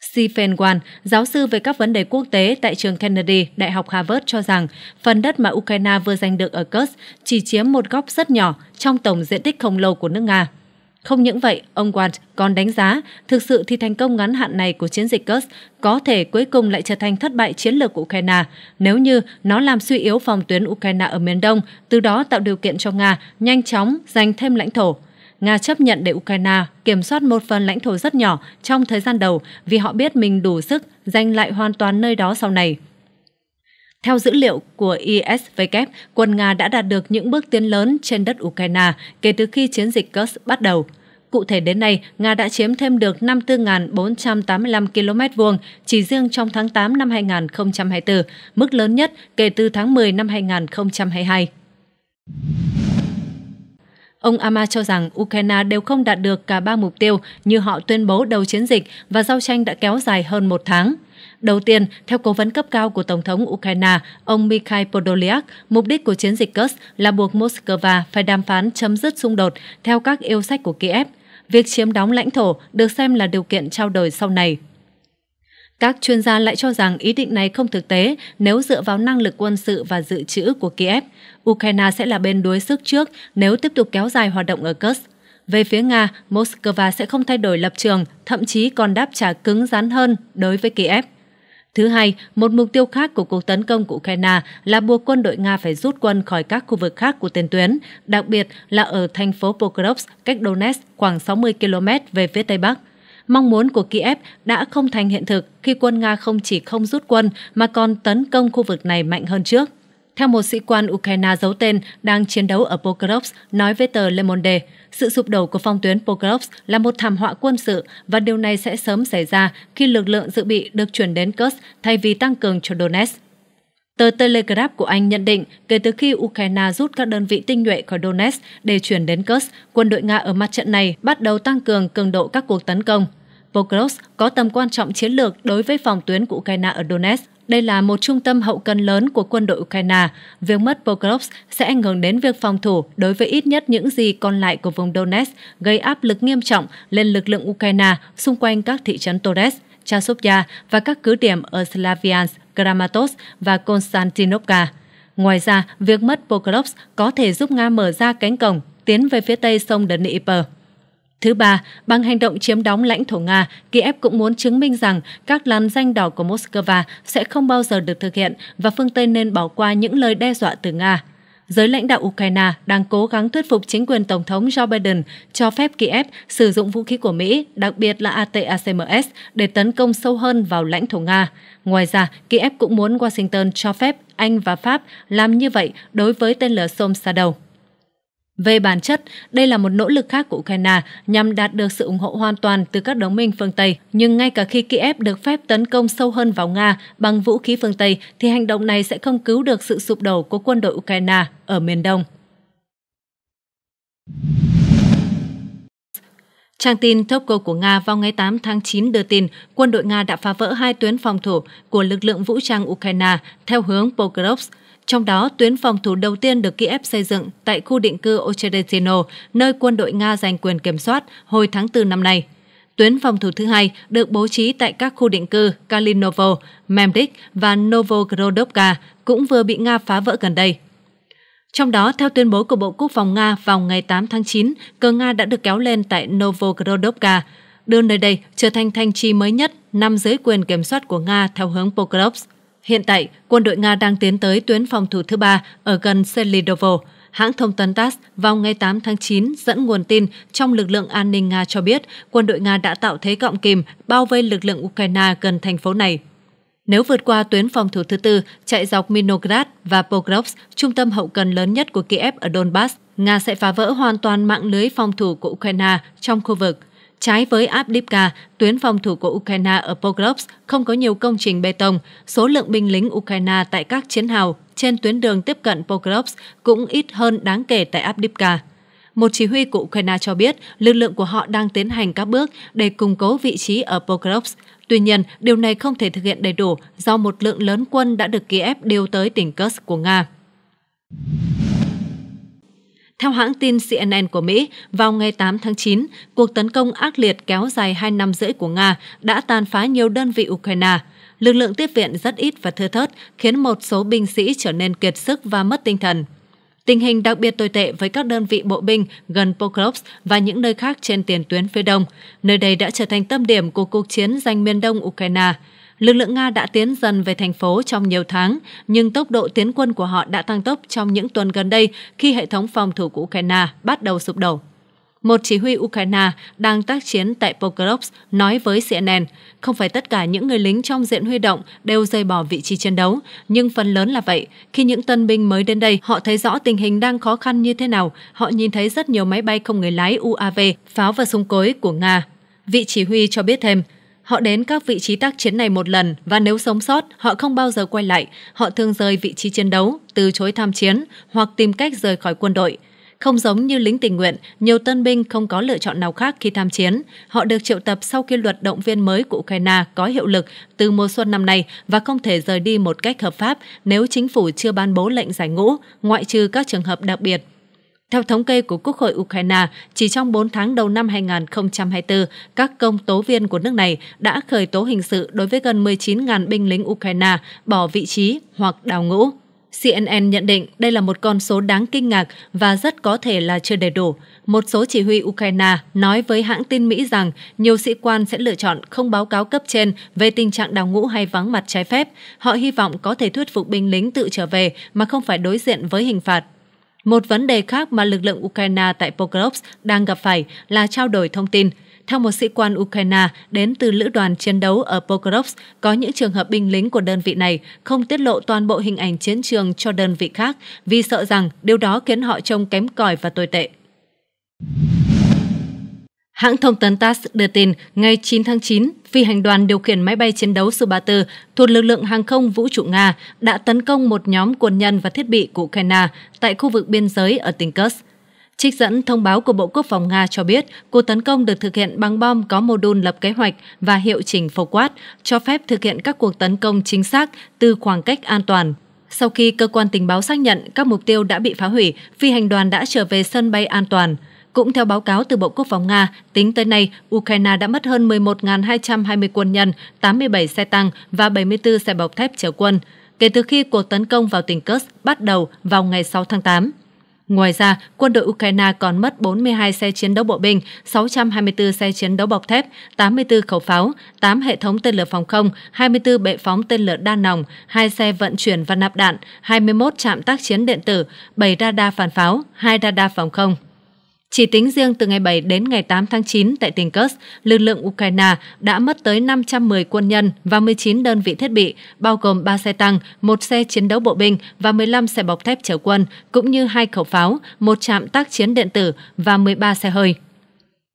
Speaker 1: Stephen Wan, giáo sư về các vấn đề quốc tế tại trường Kennedy, Đại học Harvard cho rằng phần đất mà Ukraine vừa giành được ở Kursk chỉ chiếm một góc rất nhỏ trong tổng diện tích khổng lồ của nước Nga. Không những vậy, ông Walt còn đánh giá thực sự thì thành công ngắn hạn này của chiến dịch Kursk có thể cuối cùng lại trở thành thất bại chiến lược của Ukraine nếu như nó làm suy yếu phòng tuyến Ukraine ở miền Đông, từ đó tạo điều kiện cho Nga nhanh chóng giành thêm lãnh thổ – Nga chấp nhận để Ukraine kiểm soát một phần lãnh thổ rất nhỏ trong thời gian đầu vì họ biết mình đủ sức giành lại hoàn toàn nơi đó sau này. Theo dữ liệu của ISW, quân Nga đã đạt được những bước tiến lớn trên đất Ukraine kể từ khi chiến dịch Kursk bắt đầu. Cụ thể đến nay, Nga đã chiếm thêm được 54.485 km vuông chỉ riêng trong tháng 8 năm 2024, mức lớn nhất kể từ tháng 10 năm 2022. Ông Ama cho rằng Ukraine đều không đạt được cả ba mục tiêu như họ tuyên bố đầu chiến dịch và giao tranh đã kéo dài hơn một tháng. Đầu tiên, theo cố vấn cấp cao của Tổng thống Ukraine, ông Mikhail Podolyak, mục đích của chiến dịch Kursk là buộc Moscow phải đàm phán chấm dứt xung đột theo các yêu sách của Kiev. Việc chiếm đóng lãnh thổ được xem là điều kiện trao đổi sau này các chuyên gia lại cho rằng ý định này không thực tế nếu dựa vào năng lực quân sự và dự trữ của Kiev. Ukraine sẽ là bên đuối sức trước nếu tiếp tục kéo dài hoạt động ở Kursk. Về phía Nga, Moscow sẽ không thay đổi lập trường, thậm chí còn đáp trả cứng rắn hơn đối với Kiev. Thứ hai, một mục tiêu khác của cuộc tấn công của Ukraine là buộc quân đội Nga phải rút quân khỏi các khu vực khác của tiền tuyến, đặc biệt là ở thành phố Pokrovsk, cách Donetsk khoảng 60 km về phía Tây Bắc. Mong muốn của Kiev đã không thành hiện thực khi quân Nga không chỉ không rút quân mà còn tấn công khu vực này mạnh hơn trước. Theo một sĩ quan Ukraine giấu tên đang chiến đấu ở Pokrovsk nói với tờ Le Monde, sự sụp đổ của phong tuyến Pokrovsk là một thảm họa quân sự và điều này sẽ sớm xảy ra khi lực lượng dự bị được chuyển đến Kursk thay vì tăng cường cho Donetsk. Tờ Telegraph của Anh nhận định, kể từ khi Ukraine rút các đơn vị tinh nhuệ khỏi Donetsk để chuyển đến Kursk, quân đội Nga ở mặt trận này bắt đầu tăng cường cường độ các cuộc tấn công. Pokrovsk có tầm quan trọng chiến lược đối với phòng tuyến của Ukraine ở Donetsk. Đây là một trung tâm hậu cần lớn của quân đội Ukraine. Việc mất Pokrovsk sẽ ảnh hưởng đến việc phòng thủ đối với ít nhất những gì còn lại của vùng Donetsk, gây áp lực nghiêm trọng lên lực lượng Ukraine xung quanh các thị trấn Torres, Chasovya và các cứ điểm ở Slaviansk, Kramatorsk và Konstantinovka. Ngoài ra, việc mất Pokrovsk có thể giúp Nga mở ra cánh cổng tiến về phía tây sông Dnieper. Thứ ba, bằng hành động chiếm đóng lãnh thổ Nga, Kiev cũng muốn chứng minh rằng các làn danh đỏ của Moscow sẽ không bao giờ được thực hiện và phương Tây nên bỏ qua những lời đe dọa từ Nga. Giới lãnh đạo Ukraine đang cố gắng thuyết phục chính quyền Tổng thống Joe Biden cho phép Kiev sử dụng vũ khí của Mỹ, đặc biệt là ATACMS, để tấn công sâu hơn vào lãnh thổ Nga. Ngoài ra, Kiev cũng muốn Washington cho phép Anh và Pháp làm như vậy đối với tên lửa Som Sadov. Về bản chất, đây là một nỗ lực khác của Ukraine nhằm đạt được sự ủng hộ hoàn toàn từ các đồng minh phương Tây. Nhưng ngay cả khi Kiev được phép tấn công sâu hơn vào Nga bằng vũ khí phương Tây, thì hành động này sẽ không cứu được sự sụp đổ của quân đội Ukraine ở miền Đông. Trang tin Topco của Nga vào ngày 8 tháng 9 đưa tin quân đội Nga đã phá vỡ hai tuyến phòng thủ của lực lượng vũ trang Ukraine theo hướng Pokrovsk trong đó, tuyến phòng thủ đầu tiên được Kiev xây dựng tại khu định cư Ocheretino, nơi quân đội Nga giành quyền kiểm soát hồi tháng 4 năm nay. Tuyến phòng thủ thứ hai được bố trí tại các khu định cư Kalinovo, Memdik và Novogorodovka cũng vừa bị Nga phá vỡ gần đây. Trong đó, theo tuyên bố của Bộ Quốc phòng Nga vào ngày 8 tháng 9, cờ Nga đã được kéo lên tại Novogorodovka, đưa nơi đây trở thành thành trì mới nhất nằm dưới quyền kiểm soát của Nga theo hướng Pokrovsk. Hiện tại, quân đội Nga đang tiến tới tuyến phòng thủ thứ ba ở gần Selidovo. Hãng thông tấn TASS vào ngày 8 tháng 9 dẫn nguồn tin trong lực lượng an ninh Nga cho biết quân đội Nga đã tạo thế cọng kìm bao vây lực lượng Ukraine gần thành phố này. Nếu vượt qua tuyến phòng thủ thứ tư, chạy dọc Minograd và Pokrovsk, trung tâm hậu cần lớn nhất của Kiev ở Donbass, Nga sẽ phá vỡ hoàn toàn mạng lưới phòng thủ của Ukraine trong khu vực. Trái với Avdiivka, tuyến phòng thủ của Ukraine ở Pokrovsk không có nhiều công trình bê tông, số lượng binh lính Ukraine tại các chiến hào trên tuyến đường tiếp cận Pokrovsk cũng ít hơn đáng kể tại Avdiivka. Một chỉ huy của Ukraine cho biết lực lượng của họ đang tiến hành các bước để củng cố vị trí ở Pokrovsk. Tuy nhiên, điều này không thể thực hiện đầy đủ do một lượng lớn quân đã được Kiev điều tới tỉnh Kursk của Nga. Theo hãng tin CNN của Mỹ, vào ngày 8 tháng 9, cuộc tấn công ác liệt kéo dài 2 năm rưỡi của Nga đã tàn phá nhiều đơn vị Ukraine. Lực lượng tiếp viện rất ít và thưa thớt, khiến một số binh sĩ trở nên kiệt sức và mất tinh thần. Tình hình đặc biệt tồi tệ với các đơn vị bộ binh gần Pokrovsk và những nơi khác trên tiền tuyến phía đông. Nơi đây đã trở thành tâm điểm của cuộc chiến giành miền đông Ukraine lực lượng Nga đã tiến dần về thành phố trong nhiều tháng, nhưng tốc độ tiến quân của họ đã tăng tốc trong những tuần gần đây khi hệ thống phòng thủ của Ukraine bắt đầu sụp đổ. Một chỉ huy Ukraine đang tác chiến tại Pokrovsk nói với CNN, không phải tất cả những người lính trong diện huy động đều rời bỏ vị trí chiến đấu, nhưng phần lớn là vậy. Khi những tân binh mới đến đây, họ thấy rõ tình hình đang khó khăn như thế nào. Họ nhìn thấy rất nhiều máy bay không người lái UAV pháo và súng cối của Nga. Vị chỉ huy cho biết thêm, Họ đến các vị trí tác chiến này một lần và nếu sống sót, họ không bao giờ quay lại. Họ thường rời vị trí chiến đấu, từ chối tham chiến hoặc tìm cách rời khỏi quân đội. Không giống như lính tình nguyện, nhiều tân binh không có lựa chọn nào khác khi tham chiến. Họ được triệu tập sau khi luật động viên mới của Ukraine có hiệu lực từ mùa xuân năm nay và không thể rời đi một cách hợp pháp nếu chính phủ chưa ban bố lệnh giải ngũ, ngoại trừ các trường hợp đặc biệt theo thống kê của Quốc hội Ukraine, chỉ trong 4 tháng đầu năm 2024, các công tố viên của nước này đã khởi tố hình sự đối với gần 19.000 binh lính Ukraine bỏ vị trí hoặc đào ngũ. CNN nhận định đây là một con số đáng kinh ngạc và rất có thể là chưa đầy đủ. Một số chỉ huy Ukraine nói với hãng tin Mỹ rằng nhiều sĩ quan sẽ lựa chọn không báo cáo cấp trên về tình trạng đào ngũ hay vắng mặt trái phép. Họ hy vọng có thể thuyết phục binh lính tự trở về mà không phải đối diện với hình phạt. Một vấn đề khác mà lực lượng Ukraine tại Pokrovsk đang gặp phải là trao đổi thông tin. Theo một sĩ quan Ukraine đến từ lữ đoàn chiến đấu ở Pokrovsk, có những trường hợp binh lính của đơn vị này không tiết lộ toàn bộ hình ảnh chiến trường cho đơn vị khác vì sợ rằng điều đó khiến họ trông kém cỏi và tồi tệ. Hãng thông tấn TASS đưa tin, ngày 9 tháng 9, phi hành đoàn điều khiển máy bay chiến đấu Su-34 thuộc lực lượng hàng không vũ trụ Nga đã tấn công một nhóm quân nhân và thiết bị của Ukraine tại khu vực biên giới ở tỉnh Kursk. Trích dẫn thông báo của Bộ Quốc phòng Nga cho biết, cuộc tấn công được thực hiện bằng bom có mô đun lập kế hoạch và hiệu chỉnh phổ quát, cho phép thực hiện các cuộc tấn công chính xác từ khoảng cách an toàn. Sau khi cơ quan tình báo xác nhận các mục tiêu đã bị phá hủy, phi hành đoàn đã trở về sân bay an toàn – cũng theo báo cáo từ Bộ Quốc phòng Nga, tính tới nay, Ukraine đã mất hơn 11.220 quân nhân, 87 xe tăng và 74 xe bọc thép chở quân kể từ khi cuộc tấn công vào tỉnh Kursk bắt đầu vào ngày 6 tháng 8. Ngoài ra, quân đội Ukraine còn mất 42 xe chiến đấu bộ binh, 624 xe chiến đấu bọc thép, 84 khẩu pháo, 8 hệ thống tên lửa phòng không, 24 bệ phóng tên lửa đa nòng, 2 xe vận chuyển và nạp đạn, 21 trạm tác chiến điện tử, 7 radar phản pháo, 2 radar phòng không. Chỉ tính riêng từ ngày 7 đến ngày 8 tháng 9 tại tỉnh Kursk, lực lượng Ukraine đã mất tới 510 quân nhân và 19 đơn vị thiết bị, bao gồm 3 xe tăng, một xe chiến đấu bộ binh và 15 xe bọc thép chở quân, cũng như hai khẩu pháo, một trạm tác chiến điện tử và 13 xe hơi.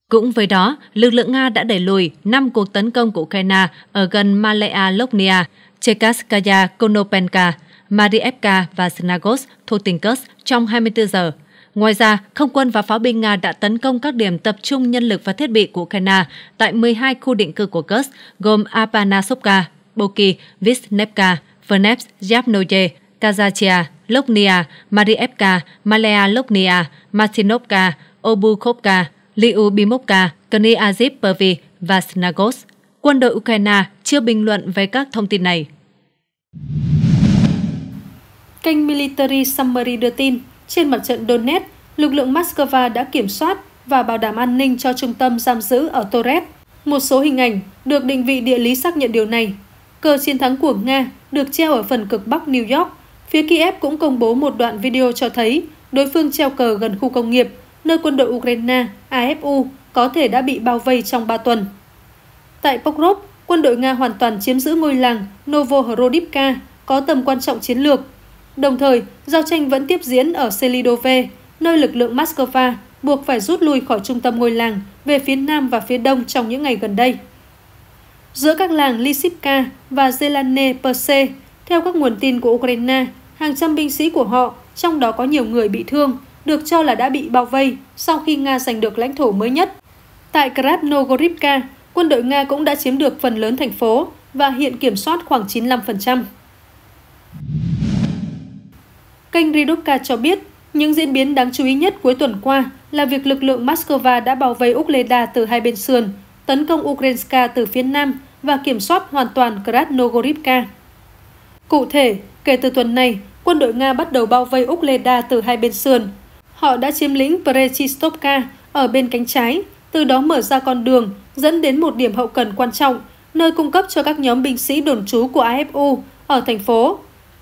Speaker 1: Cũng với đó, lực lượng Nga đã đẩy lùi 5 cuộc tấn công của Ukraine ở gần Malaya Loknia, Chekaskaya Konopenka, Mariepka và Snagos thuộc tỉnh Kursk trong 24 giờ Ngoài ra, không quân và pháo binh Nga đã tấn công các điểm tập trung nhân lực và thiết bị của Ukraine tại 12 khu định cư của Kursk, gồm Apanasovka, Boki, Visnevka, Verneps, Yavnoye, Kazachia, Loknia, Marievka, Malea Loknia, Martinovka, Obukhovka, Liubimovka, Kniaziv Pervi và Snagos. Quân đội Ukraine chưa bình luận về các thông tin này. Kênh Military Summary đưa
Speaker 2: tin, trên mặt trận Donetsk, lực lượng Moscow đã kiểm soát và bảo đảm an ninh cho trung tâm giam giữ ở Torres. Một số hình ảnh được định vị địa lý xác nhận điều này. Cờ chiến thắng của Nga được treo ở phần cực bắc New York. Phía Kiev cũng công bố một đoạn video cho thấy đối phương treo cờ gần khu công nghiệp, nơi quân đội Ukraine, AFU, có thể đã bị bao vây trong 3 tuần. Tại Pokrov, quân đội Nga hoàn toàn chiếm giữ ngôi làng Novohorodivka, có tầm quan trọng chiến lược Đồng thời, giao tranh vẫn tiếp diễn ở Selidove, nơi lực lượng Moscow buộc phải rút lui khỏi trung tâm ngôi làng về phía nam và phía đông trong những ngày gần đây. Giữa các làng Lisivka và Zelane Perse, theo các nguồn tin của Ukraine, hàng trăm binh sĩ của họ, trong đó có nhiều người bị thương, được cho là đã bị bao vây sau khi Nga giành được lãnh thổ mới nhất. Tại Krasnogorivka, quân đội Nga cũng đã chiếm được phần lớn thành phố và hiện kiểm soát khoảng 95%. Kênh Ridovka cho biết, những diễn biến đáng chú ý nhất cuối tuần qua là việc lực lượng Moscow đã bao vây Ukleda từ hai bên sườn, tấn công Ukrenska từ phía nam và kiểm soát hoàn toàn Krasnogorivka. Cụ thể, kể từ tuần này, quân đội Nga bắt đầu bao vây Ukleda từ hai bên sườn. Họ đã chiếm lĩnh Prechistovka ở bên cánh trái, từ đó mở ra con đường dẫn đến một điểm hậu cần quan trọng, nơi cung cấp cho các nhóm binh sĩ đồn trú của AFU ở thành phố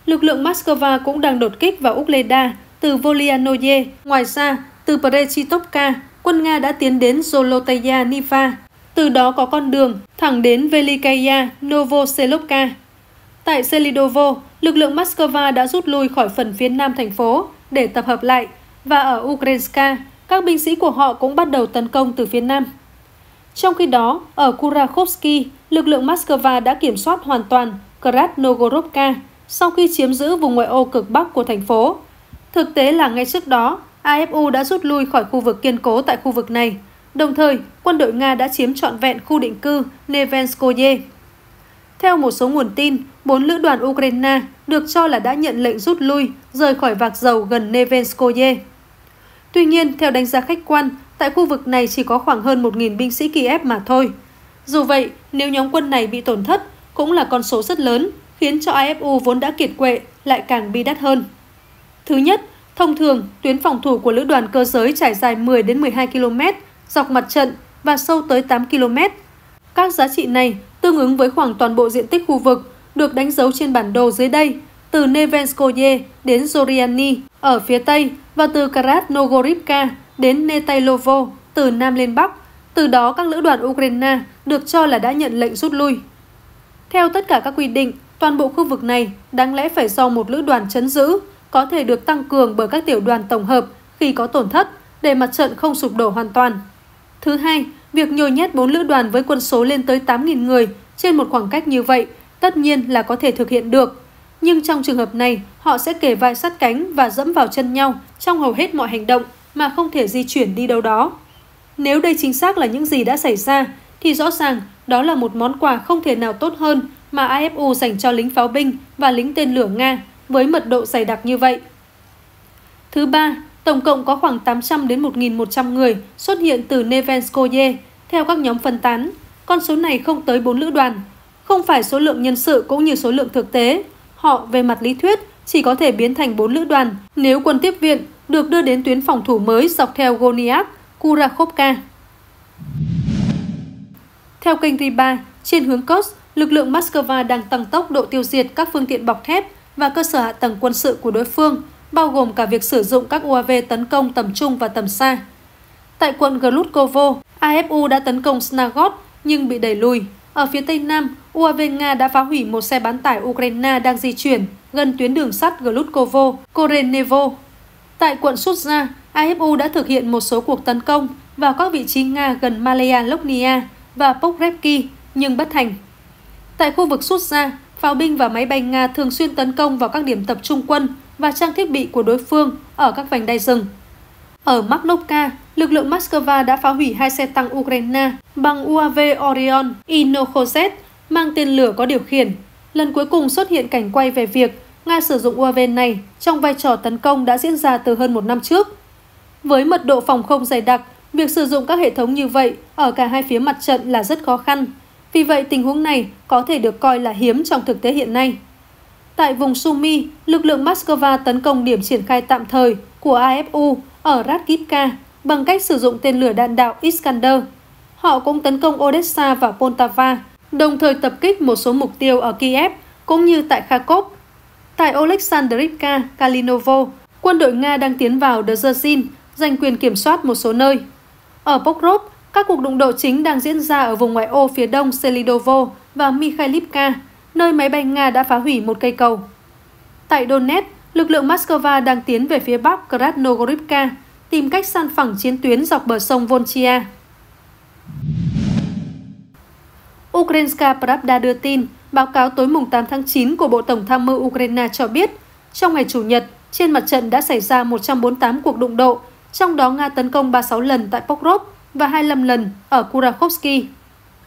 Speaker 2: Lực lượng Moscow cũng đang đột kích vào Ukleda từ Volianoye. Ngoài ra, từ Prechitovka, quân Nga đã tiến đến Zolotaya Niva. Từ đó có con đường thẳng đến Velikaya Novoselovka. Tại Selidovo, lực lượng Moscow đã rút lui khỏi phần phía nam thành phố để tập hợp lại và ở Ukrainska, các binh sĩ của họ cũng bắt đầu tấn công từ phía nam. Trong khi đó, ở Kurakhovsky, lực lượng Moscow đã kiểm soát hoàn toàn Krasnogorovka, sau khi chiếm giữ vùng ngoại ô cực bắc của thành phố. Thực tế là ngay trước đó, AFU đã rút lui khỏi khu vực kiên cố tại khu vực này. Đồng thời, quân đội Nga đã chiếm trọn vẹn khu định cư Nevenskoye. Theo một số nguồn tin, bốn lữ đoàn Ukraine được cho là đã nhận lệnh rút lui, rời khỏi vạc dầu gần Nevenskoye. Tuy nhiên, theo đánh giá khách quan, tại khu vực này chỉ có khoảng hơn 1.000 binh sĩ Kiev mà thôi. Dù vậy, nếu nhóm quân này bị tổn thất, cũng là con số rất lớn khiến cho AFU vốn đã kiệt quệ lại càng bi đắt hơn. Thứ nhất, thông thường tuyến phòng thủ của lữ đoàn cơ giới trải dài 10 đến 12 km dọc mặt trận và sâu tới 8 km. Các giá trị này tương ứng với khoảng toàn bộ diện tích khu vực được đánh dấu trên bản đồ dưới đây, từ Nevenskoye đến Zoriani ở phía Tây và từ Karat đến Netailovo từ Nam lên Bắc. Từ đó các lữ đoàn Ukraine được cho là đã nhận lệnh rút lui. Theo tất cả các quy định, Toàn bộ khu vực này đáng lẽ phải do một lữ đoàn chấn giữ, có thể được tăng cường bởi các tiểu đoàn tổng hợp khi có tổn thất để mặt trận không sụp đổ hoàn toàn. Thứ hai, việc nhồi nhét bốn lữ đoàn với quân số lên tới 8.000 người trên một khoảng cách như vậy tất nhiên là có thể thực hiện được. Nhưng trong trường hợp này, họ sẽ kề vai sát cánh và dẫm vào chân nhau trong hầu hết mọi hành động mà không thể di chuyển đi đâu đó. Nếu đây chính xác là những gì đã xảy ra, thì rõ ràng đó là một món quà không thể nào tốt hơn mà AFU dành cho lính pháo binh và lính tên lửa Nga với mật độ dày đặc như vậy. Thứ ba, tổng cộng có khoảng 800 đến 1.100 người xuất hiện từ Nevenskoye theo các nhóm phân tán. Con số này không tới 4 lữ đoàn. Không phải số lượng nhân sự cũng như số lượng thực tế. Họ về mặt lý thuyết chỉ có thể biến thành 4 lữ đoàn nếu quân tiếp viện được đưa đến tuyến phòng thủ mới dọc theo Goniath, Kurakhovka. Theo kênh Riba, trên hướng Kost lực lượng Moscow đang tăng tốc độ tiêu diệt các phương tiện bọc thép và cơ sở hạ tầng quân sự của đối phương, bao gồm cả việc sử dụng các UAV tấn công tầm trung và tầm xa. Tại quận Glutkovo, AFU đã tấn công Snagot nhưng bị đẩy lùi. Ở phía tây nam, UAV Nga đã phá hủy một xe bán tải Ukraine đang di chuyển gần tuyến đường sắt Glutkovo, Korenevo. Tại quận Sutja, AFU đã thực hiện một số cuộc tấn công vào các vị trí Nga gần Malaya Loknia và Pokhrevki nhưng bất thành. Tại khu vực rút ra, pháo binh và máy bay Nga thường xuyên tấn công vào các điểm tập trung quân và trang thiết bị của đối phương ở các vành đai rừng. Ở Makhnovka, lực lượng Moscow đã phá hủy hai xe tăng Ukraine bằng UAV Orion Inokhozet mang tên lửa có điều khiển. Lần cuối cùng xuất hiện cảnh quay về việc Nga sử dụng UAV này trong vai trò tấn công đã diễn ra từ hơn một năm trước. Với mật độ phòng không dày đặc, việc sử dụng các hệ thống như vậy ở cả hai phía mặt trận là rất khó khăn vì vậy, tình huống này có thể được coi là hiếm trong thực tế hiện nay. Tại vùng Sumy, lực lượng Moscow tấn công điểm triển khai tạm thời của AFU ở Radkivka bằng cách sử dụng tên lửa đạn đạo Iskander. Họ cũng tấn công Odessa và Poltava, đồng thời tập kích một số mục tiêu ở Kiev cũng như tại Kharkov. Tại Oleksandrivka, Kalinovo, quân đội Nga đang tiến vào Dzerzhin, giành quyền kiểm soát một số nơi. Ở Pokrov, các cuộc đụng độ chính đang diễn ra ở vùng ngoại ô phía đông Selidovo và Mikhailivka, nơi máy bay Nga đã phá hủy một cây cầu. Tại Donetsk, lực lượng Moscow đang tiến về phía bắc Krasnogorivka, tìm cách san phẳng chiến tuyến dọc bờ sông Volchia. Ukrainska Pravda đưa tin, báo cáo tối mùng 8 tháng 9 của Bộ Tổng tham mưu Ukraine cho biết, trong ngày Chủ nhật, trên mặt trận đã xảy ra 148 cuộc đụng độ, trong đó Nga tấn công 36 lần tại Pokrov, và 25 lần ở Kurakhovsky.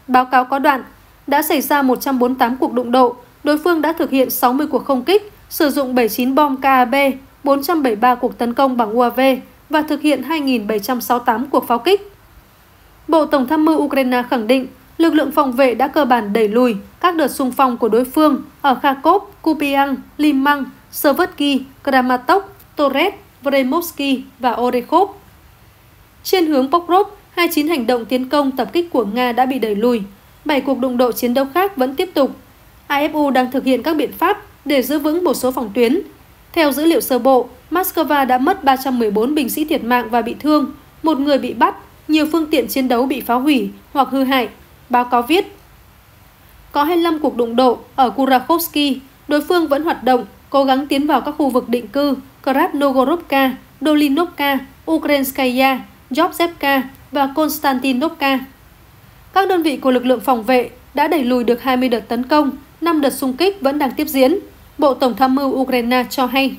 Speaker 2: Báo cáo có đoạn, đã xảy ra 148 cuộc đụng độ, đối phương đã thực hiện 60 cuộc không kích, sử dụng 79 bom KAB, 473 cuộc tấn công bằng UAV và thực hiện 2.768 cuộc pháo kích. Bộ Tổng tham mưu Ukraine khẳng định lực lượng phòng vệ đã cơ bản đẩy lùi các đợt xung phong của đối phương ở Kharkov, Kupiang, Limang, Severtsky, Kramatok, Torres, Vremovsky và Orekhov. Trên hướng Pokrov, 29 hành động tiến công tập kích của Nga đã bị đẩy lùi. 7 cuộc đụng độ chiến đấu khác vẫn tiếp tục. AFU đang thực hiện các biện pháp để giữ vững một số phòng tuyến. Theo dữ liệu sơ bộ, Moscow đã mất 314 binh sĩ thiệt mạng và bị thương, một người bị bắt, nhiều phương tiện chiến đấu bị phá hủy hoặc hư hại. Báo cáo viết, có 25 cuộc đụng độ ở Kurakhovsky, đối phương vẫn hoạt động, cố gắng tiến vào các khu vực định cư Krasnogorovka, Dolinovka, Ukrainskaya, Yobzevka và Konstantin Novka. Các đơn vị của lực lượng phòng vệ đã đẩy lùi được 20 đợt tấn công, 5 đợt xung kích vẫn đang tiếp diễn, Bộ Tổng tham mưu Ukraine cho hay.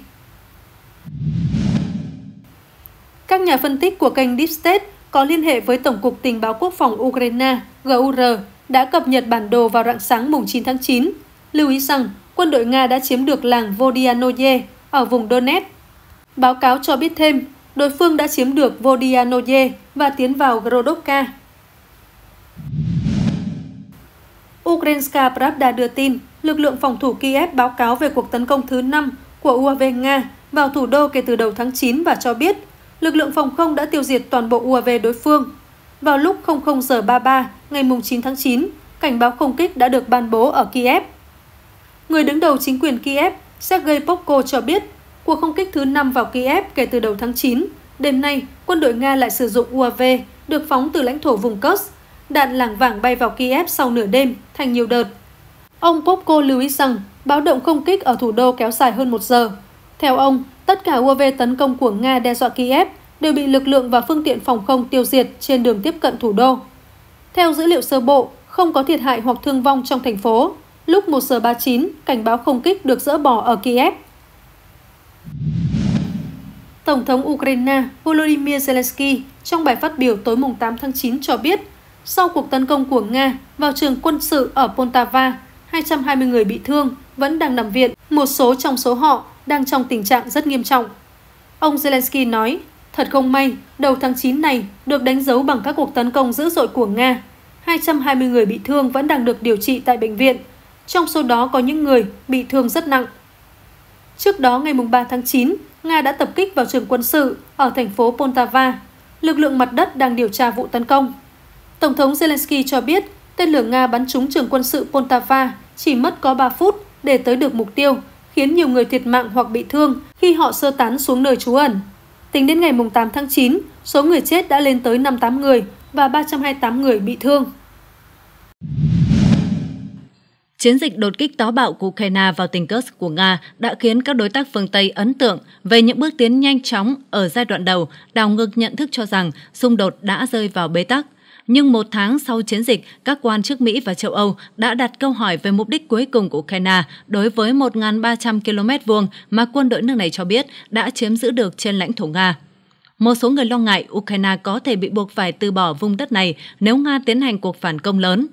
Speaker 2: Các nhà phân tích của kênh Deep State có liên hệ với Tổng cục Tình báo Quốc phòng Ukraine GUR đã cập nhật bản đồ vào rạng sáng mùng 9 tháng 9, lưu ý rằng quân đội Nga đã chiếm được làng Vodianoye ở vùng Donetsk. Báo cáo cho biết thêm, đối phương đã chiếm được Vodianoye và tiến vào Grodovka. Ukrainska Pravda đưa tin, lực lượng phòng thủ Kiev báo cáo về cuộc tấn công thứ 5 của UAV Nga vào thủ đô kể từ đầu tháng 9 và cho biết lực lượng phòng không đã tiêu diệt toàn bộ UAV đối phương. Vào lúc 00 giờ 33 ngày 9 tháng 9, cảnh báo không kích đã được ban bố ở Kiev. Người đứng đầu chính quyền Kiev, Sergei Popko cho biết Cuộc không kích thứ 5 vào Kiev kể từ đầu tháng 9. Đêm nay, quân đội Nga lại sử dụng UAV được phóng từ lãnh thổ vùng Kursk. Đạn làng vàng bay vào Kiev sau nửa đêm, thành nhiều đợt. Ông Popko lưu ý rằng báo động không kích ở thủ đô kéo dài hơn một giờ. Theo ông, tất cả UAV tấn công của Nga đe dọa Kiev đều bị lực lượng và phương tiện phòng không tiêu diệt trên đường tiếp cận thủ đô. Theo dữ liệu sơ bộ, không có thiệt hại hoặc thương vong trong thành phố. Lúc 1 giờ 39, cảnh báo không kích được dỡ bỏ ở Kiev. Tổng thống Ukraine Volodymyr Zelensky trong bài phát biểu tối mùng 8 tháng 9 cho biết, sau cuộc tấn công của Nga vào trường quân sự ở Poltava, 220 người bị thương vẫn đang nằm viện, một số trong số họ đang trong tình trạng rất nghiêm trọng. Ông Zelensky nói, thật không may, đầu tháng 9 này được đánh dấu bằng các cuộc tấn công dữ dội của Nga. 220 người bị thương vẫn đang được điều trị tại bệnh viện, trong số đó có những người bị thương rất nặng. Trước đó ngày 3 tháng 9, Nga đã tập kích vào trường quân sự ở thành phố Poltava. Lực lượng mặt đất đang điều tra vụ tấn công. Tổng thống Zelensky cho biết tên lửa Nga bắn trúng trường quân sự Poltava chỉ mất có 3 phút để tới được mục tiêu, khiến nhiều người thiệt mạng hoặc bị thương khi họ sơ tán xuống nơi trú ẩn. Tính đến ngày 8 tháng 9, số người chết đã lên tới 58 người và 328
Speaker 1: người bị thương. Chiến dịch đột kích táo bạo của Ukraine vào tỉnh Kursk của Nga đã khiến các đối tác phương Tây ấn tượng về những bước tiến nhanh chóng ở giai đoạn đầu, đảo ngược nhận thức cho rằng xung đột đã rơi vào bế tắc. Nhưng một tháng sau chiến dịch, các quan chức Mỹ và châu Âu đã đặt câu hỏi về mục đích cuối cùng của Ukraine đối với 1.300 km vuông mà quân đội nước này cho biết đã chiếm giữ được trên lãnh thổ Nga. Một số người lo ngại Ukraine có thể bị buộc phải từ bỏ vùng đất này nếu Nga tiến hành cuộc phản công lớn.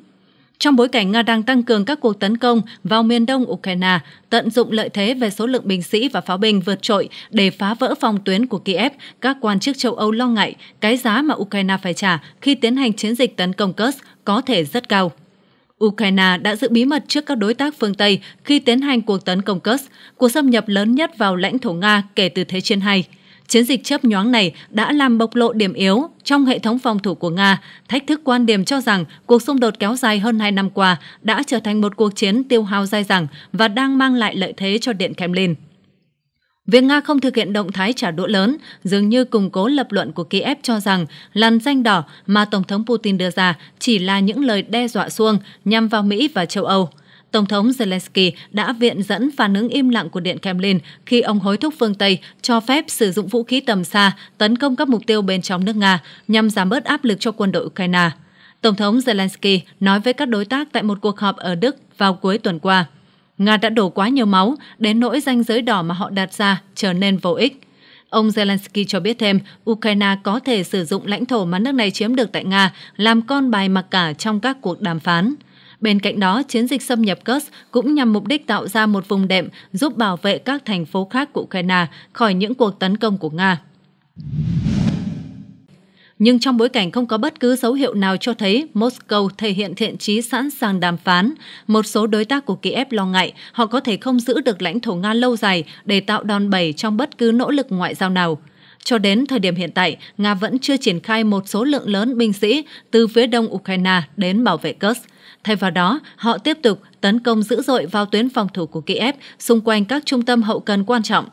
Speaker 1: Trong bối cảnh Nga đang tăng cường các cuộc tấn công vào miền đông Ukraine, tận dụng lợi thế về số lượng binh sĩ và pháo binh vượt trội để phá vỡ phòng tuyến của Kiev, các quan chức châu Âu lo ngại cái giá mà Ukraine phải trả khi tiến hành chiến dịch tấn công Kursk có thể rất cao. Ukraine đã giữ bí mật trước các đối tác phương Tây khi tiến hành cuộc tấn công Kursk, cuộc xâm nhập lớn nhất vào lãnh thổ Nga kể từ Thế chiến II. Chiến dịch chớp nhoáng này đã làm bộc lộ điểm yếu trong hệ thống phòng thủ của Nga, thách thức quan điểm cho rằng cuộc xung đột kéo dài hơn 2 năm qua đã trở thành một cuộc chiến tiêu hao dai dẳng và đang mang lại lợi thế cho Điện Kremlin. Việc Nga không thực hiện động thái trả đũa lớn dường như củng cố lập luận của Kiev cho rằng làn danh đỏ mà Tổng thống Putin đưa ra chỉ là những lời đe dọa xuông nhằm vào Mỹ và châu Âu – Tổng thống Zelensky đã viện dẫn phản ứng im lặng của Điện Kremlin khi ông hối thúc phương Tây cho phép sử dụng vũ khí tầm xa tấn công các mục tiêu bên trong nước Nga nhằm giảm bớt áp lực cho quân đội Ukraine. Tổng thống Zelensky nói với các đối tác tại một cuộc họp ở Đức vào cuối tuần qua, Nga đã đổ quá nhiều máu đến nỗi danh giới đỏ mà họ đặt ra trở nên vô ích. Ông Zelensky cho biết thêm, Ukraine có thể sử dụng lãnh thổ mà nước này chiếm được tại Nga làm con bài mặc cả trong các cuộc đàm phán. Bên cạnh đó, chiến dịch xâm nhập Kursk cũng nhằm mục đích tạo ra một vùng đệm giúp bảo vệ các thành phố khác của Ukraine khỏi những cuộc tấn công của Nga. Nhưng trong bối cảnh không có bất cứ dấu hiệu nào cho thấy Moscow thể hiện thiện trí sẵn sàng đàm phán, một số đối tác của Kiev lo ngại họ có thể không giữ được lãnh thổ Nga lâu dài để tạo đòn bẩy trong bất cứ nỗ lực ngoại giao nào. Cho đến thời điểm hiện tại, Nga vẫn chưa triển khai một số lượng lớn binh sĩ từ phía đông Ukraine đến bảo vệ Kursk. Thay vào đó, họ tiếp tục tấn công dữ dội vào tuyến phòng thủ của Kiev xung quanh các trung tâm hậu cần quan trọng.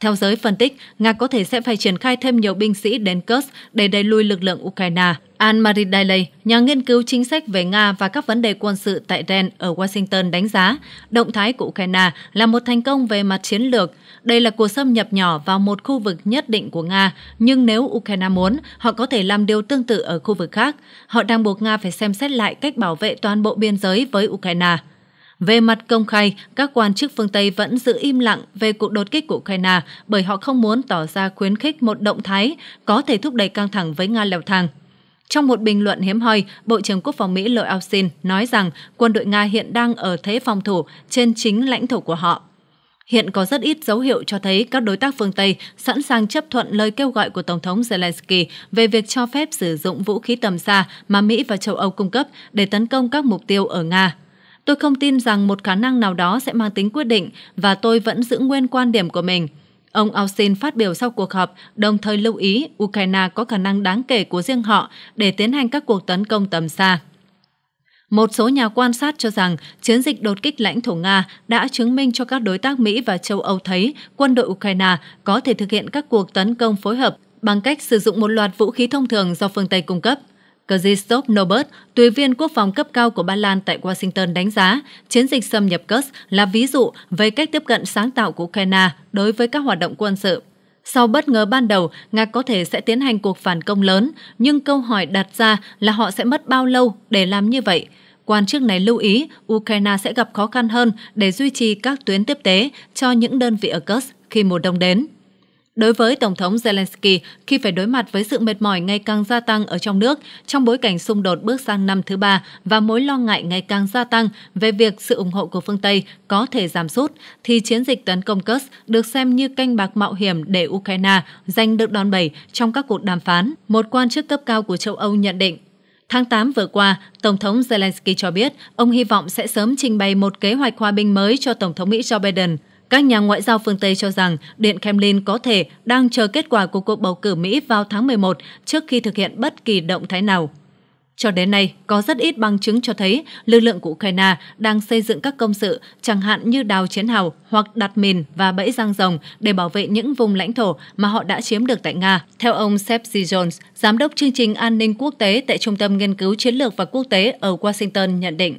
Speaker 1: Theo giới phân tích, Nga có thể sẽ phải triển khai thêm nhiều binh sĩ đến Kursk để đẩy lùi lực lượng Ukraine. Anne-Marie Dailey, nhà nghiên cứu chính sách về Nga và các vấn đề quân sự tại Ren ở Washington đánh giá, động thái của Ukraine là một thành công về mặt chiến lược – đây là cuộc xâm nhập nhỏ vào một khu vực nhất định của Nga, nhưng nếu Ukraine muốn, họ có thể làm điều tương tự ở khu vực khác. Họ đang buộc Nga phải xem xét lại cách bảo vệ toàn bộ biên giới với Ukraine. Về mặt công khai, các quan chức phương Tây vẫn giữ im lặng về cuộc đột kích của Ukraine bởi họ không muốn tỏ ra khuyến khích một động thái có thể thúc đẩy căng thẳng với Nga leo thang. Trong một bình luận hiếm hoi, Bộ trưởng Quốc phòng Mỹ Lloyd Austin nói rằng quân đội Nga hiện đang ở thế phòng thủ trên chính lãnh thổ của họ. Hiện có rất ít dấu hiệu cho thấy các đối tác phương Tây sẵn sàng chấp thuận lời kêu gọi của Tổng thống Zelensky về việc cho phép sử dụng vũ khí tầm xa mà Mỹ và châu Âu cung cấp để tấn công các mục tiêu ở Nga. Tôi không tin rằng một khả năng nào đó sẽ mang tính quyết định và tôi vẫn giữ nguyên quan điểm của mình. Ông Austin phát biểu sau cuộc họp, đồng thời lưu ý Ukraine có khả năng đáng kể của riêng họ để tiến hành các cuộc tấn công tầm xa. Một số nhà quan sát cho rằng chiến dịch đột kích lãnh thổ Nga đã chứng minh cho các đối tác Mỹ và châu Âu thấy quân đội Ukraine có thể thực hiện các cuộc tấn công phối hợp bằng cách sử dụng một loạt vũ khí thông thường do phương Tây cung cấp. Krzysztof Nobert, tùy viên quốc phòng cấp cao của Ba Lan tại Washington đánh giá chiến dịch xâm nhập Kursk là ví dụ về cách tiếp cận sáng tạo của Ukraine đối với các hoạt động quân sự sau bất ngờ ban đầu, Nga có thể sẽ tiến hành cuộc phản công lớn, nhưng câu hỏi đặt ra là họ sẽ mất bao lâu để làm như vậy? Quan chức này lưu ý Ukraine sẽ gặp khó khăn hơn để duy trì các tuyến tiếp tế cho những đơn vị ở Kursk khi mùa đông đến. Đối với Tổng thống Zelensky, khi phải đối mặt với sự mệt mỏi ngày càng gia tăng ở trong nước, trong bối cảnh xung đột bước sang năm thứ ba và mối lo ngại ngày càng gia tăng về việc sự ủng hộ của phương Tây có thể giảm sút, thì chiến dịch tấn công Kursk được xem như canh bạc mạo hiểm để Ukraine giành được đòn bẩy trong các cuộc đàm phán, một quan chức cấp cao của châu Âu nhận định. Tháng 8 vừa qua, Tổng thống Zelensky cho biết ông hy vọng sẽ sớm trình bày một kế hoạch hòa bình mới cho Tổng thống Mỹ Joe Biden – các nhà ngoại giao phương Tây cho rằng Điện Kremlin có thể đang chờ kết quả của cuộc bầu cử Mỹ vào tháng 11 trước khi thực hiện bất kỳ động thái nào. Cho đến nay, có rất ít bằng chứng cho thấy lực lượng của Ukraine đang xây dựng các công sự, chẳng hạn như đào chiến hào hoặc đặt mìn và bẫy răng rồng để bảo vệ những vùng lãnh thổ mà họ đã chiếm được tại Nga. Theo ông Sepsi Jones, Giám đốc chương trình an ninh quốc tế tại Trung tâm Nghiên cứu Chiến lược và Quốc tế ở Washington nhận định,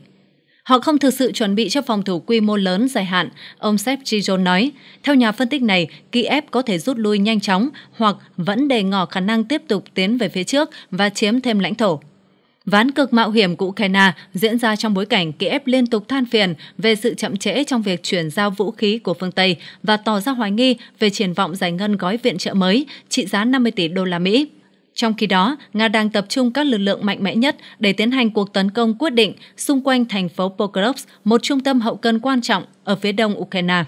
Speaker 1: Họ không thực sự chuẩn bị cho phòng thủ quy mô lớn dài hạn, ông Sep Chijon nói. Theo nhà phân tích này, Kiev có thể rút lui nhanh chóng hoặc vẫn đề ngỏ khả năng tiếp tục tiến về phía trước và chiếm thêm lãnh thổ. Ván cực mạo hiểm của Ukraine diễn ra trong bối cảnh Kiev liên tục than phiền về sự chậm trễ trong việc chuyển giao vũ khí của phương Tây và tỏ ra hoài nghi về triển vọng giải ngân gói viện trợ mới trị giá 50 tỷ đô la Mỹ. Trong khi đó, Nga đang tập trung các lực lượng mạnh mẽ nhất để tiến hành cuộc tấn công quyết định xung quanh thành phố Pokrovsk, một trung tâm hậu cần quan trọng ở phía đông Ukraine.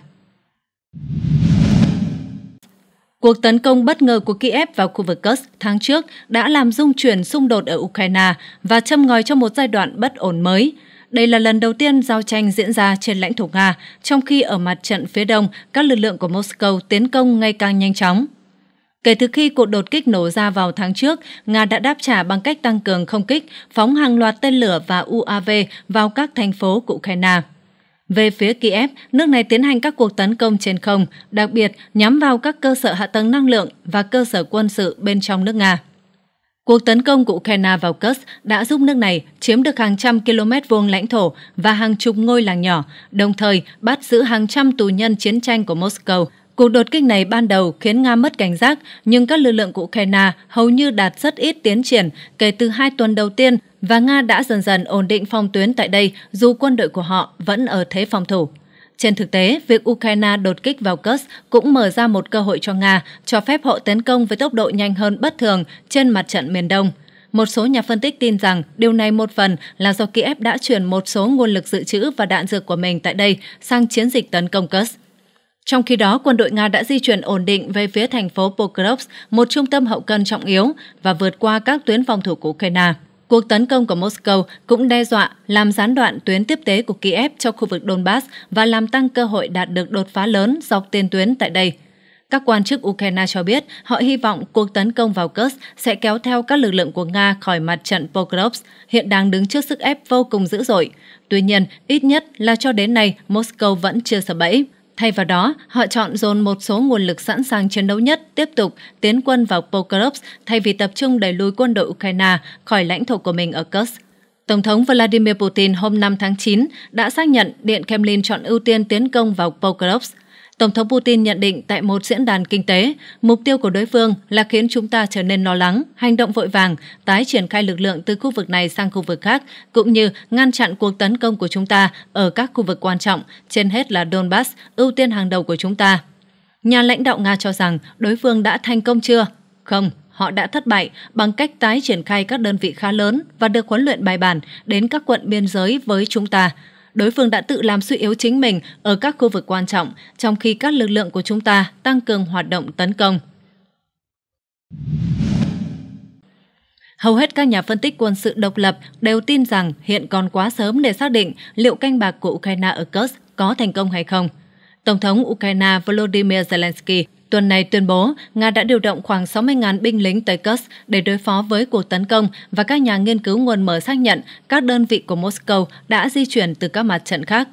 Speaker 1: Cuộc tấn công bất ngờ của Kiev vào khu vực Kursk tháng trước đã làm dung chuyển xung đột ở Ukraine và châm ngòi cho một giai đoạn bất ổn mới. Đây là lần đầu tiên giao tranh diễn ra trên lãnh thổ Nga, trong khi ở mặt trận phía đông, các lực lượng của Moscow tiến công ngày càng nhanh chóng. Kể từ khi cuộc đột kích nổ ra vào tháng trước, Nga đã đáp trả bằng cách tăng cường không kích, phóng hàng loạt tên lửa và UAV vào các thành phố của Ukraine. Về phía Kiev, nước này tiến hành các cuộc tấn công trên không, đặc biệt nhắm vào các cơ sở hạ tầng năng lượng và cơ sở quân sự bên trong nước Nga. Cuộc tấn công của Ukraine vào Kursk đã giúp nước này chiếm được hàng trăm km vuông lãnh thổ và hàng chục ngôi làng nhỏ, đồng thời bắt giữ hàng trăm tù nhân chiến tranh của Moscow Cuộc đột kích này ban đầu khiến Nga mất cảnh giác, nhưng các lực lượng của Ukraine hầu như đạt rất ít tiến triển kể từ hai tuần đầu tiên và Nga đã dần dần ổn định phong tuyến tại đây dù quân đội của họ vẫn ở thế phòng thủ. Trên thực tế, việc Ukraine đột kích vào Kursk cũng mở ra một cơ hội cho Nga, cho phép họ tấn công với tốc độ nhanh hơn bất thường trên mặt trận miền Đông. Một số nhà phân tích tin rằng điều này một phần là do Kiev đã chuyển một số nguồn lực dự trữ và đạn dược của mình tại đây sang chiến dịch tấn công Kursk. Trong khi đó, quân đội Nga đã di chuyển ổn định về phía thành phố Pokrovsk, một trung tâm hậu cần trọng yếu, và vượt qua các tuyến phòng thủ của Ukraine. Cuộc tấn công của Moscow cũng đe dọa làm gián đoạn tuyến tiếp tế của Kiev cho khu vực Donbass và làm tăng cơ hội đạt được đột phá lớn dọc tiền tuyến tại đây. Các quan chức Ukraine cho biết họ hy vọng cuộc tấn công vào Kursk sẽ kéo theo các lực lượng của Nga khỏi mặt trận Pokrovsk, hiện đang đứng trước sức ép vô cùng dữ dội. Tuy nhiên, ít nhất là cho đến nay, Moscow vẫn chưa sợ bẫy. Thay vào đó, họ chọn dồn một số nguồn lực sẵn sàng chiến đấu nhất tiếp tục tiến quân vào Pokrovsk thay vì tập trung đẩy lùi quân đội Ukraine khỏi lãnh thổ của mình ở Kursk. Tổng thống Vladimir Putin hôm 5 tháng 9 đã xác nhận Điện Kremlin chọn ưu tiên tiến công vào Pokrovsk. Tổng thống Putin nhận định tại một diễn đàn kinh tế, mục tiêu của đối phương là khiến chúng ta trở nên lo lắng, hành động vội vàng, tái triển khai lực lượng từ khu vực này sang khu vực khác, cũng như ngăn chặn cuộc tấn công của chúng ta ở các khu vực quan trọng, trên hết là Donbass, ưu tiên hàng đầu của chúng ta. Nhà lãnh đạo Nga cho rằng đối phương đã thành công chưa? Không, họ đã thất bại bằng cách tái triển khai các đơn vị khá lớn và được huấn luyện bài bản đến các quận biên giới với chúng ta – đối phương đã tự làm suy yếu chính mình ở các khu vực quan trọng, trong khi các lực lượng của chúng ta tăng cường hoạt động tấn công. Hầu hết các nhà phân tích quân sự độc lập đều tin rằng hiện còn quá sớm để xác định liệu canh bạc của Ukraine ở Kursk có thành công hay không. Tổng thống Ukraine Volodymyr Zelensky tuần này tuyên bố Nga đã điều động khoảng 60.000 binh lính tới Kursk để đối phó với cuộc tấn công và các nhà nghiên cứu nguồn mở xác nhận các đơn vị của Moscow đã di chuyển từ các mặt trận khác.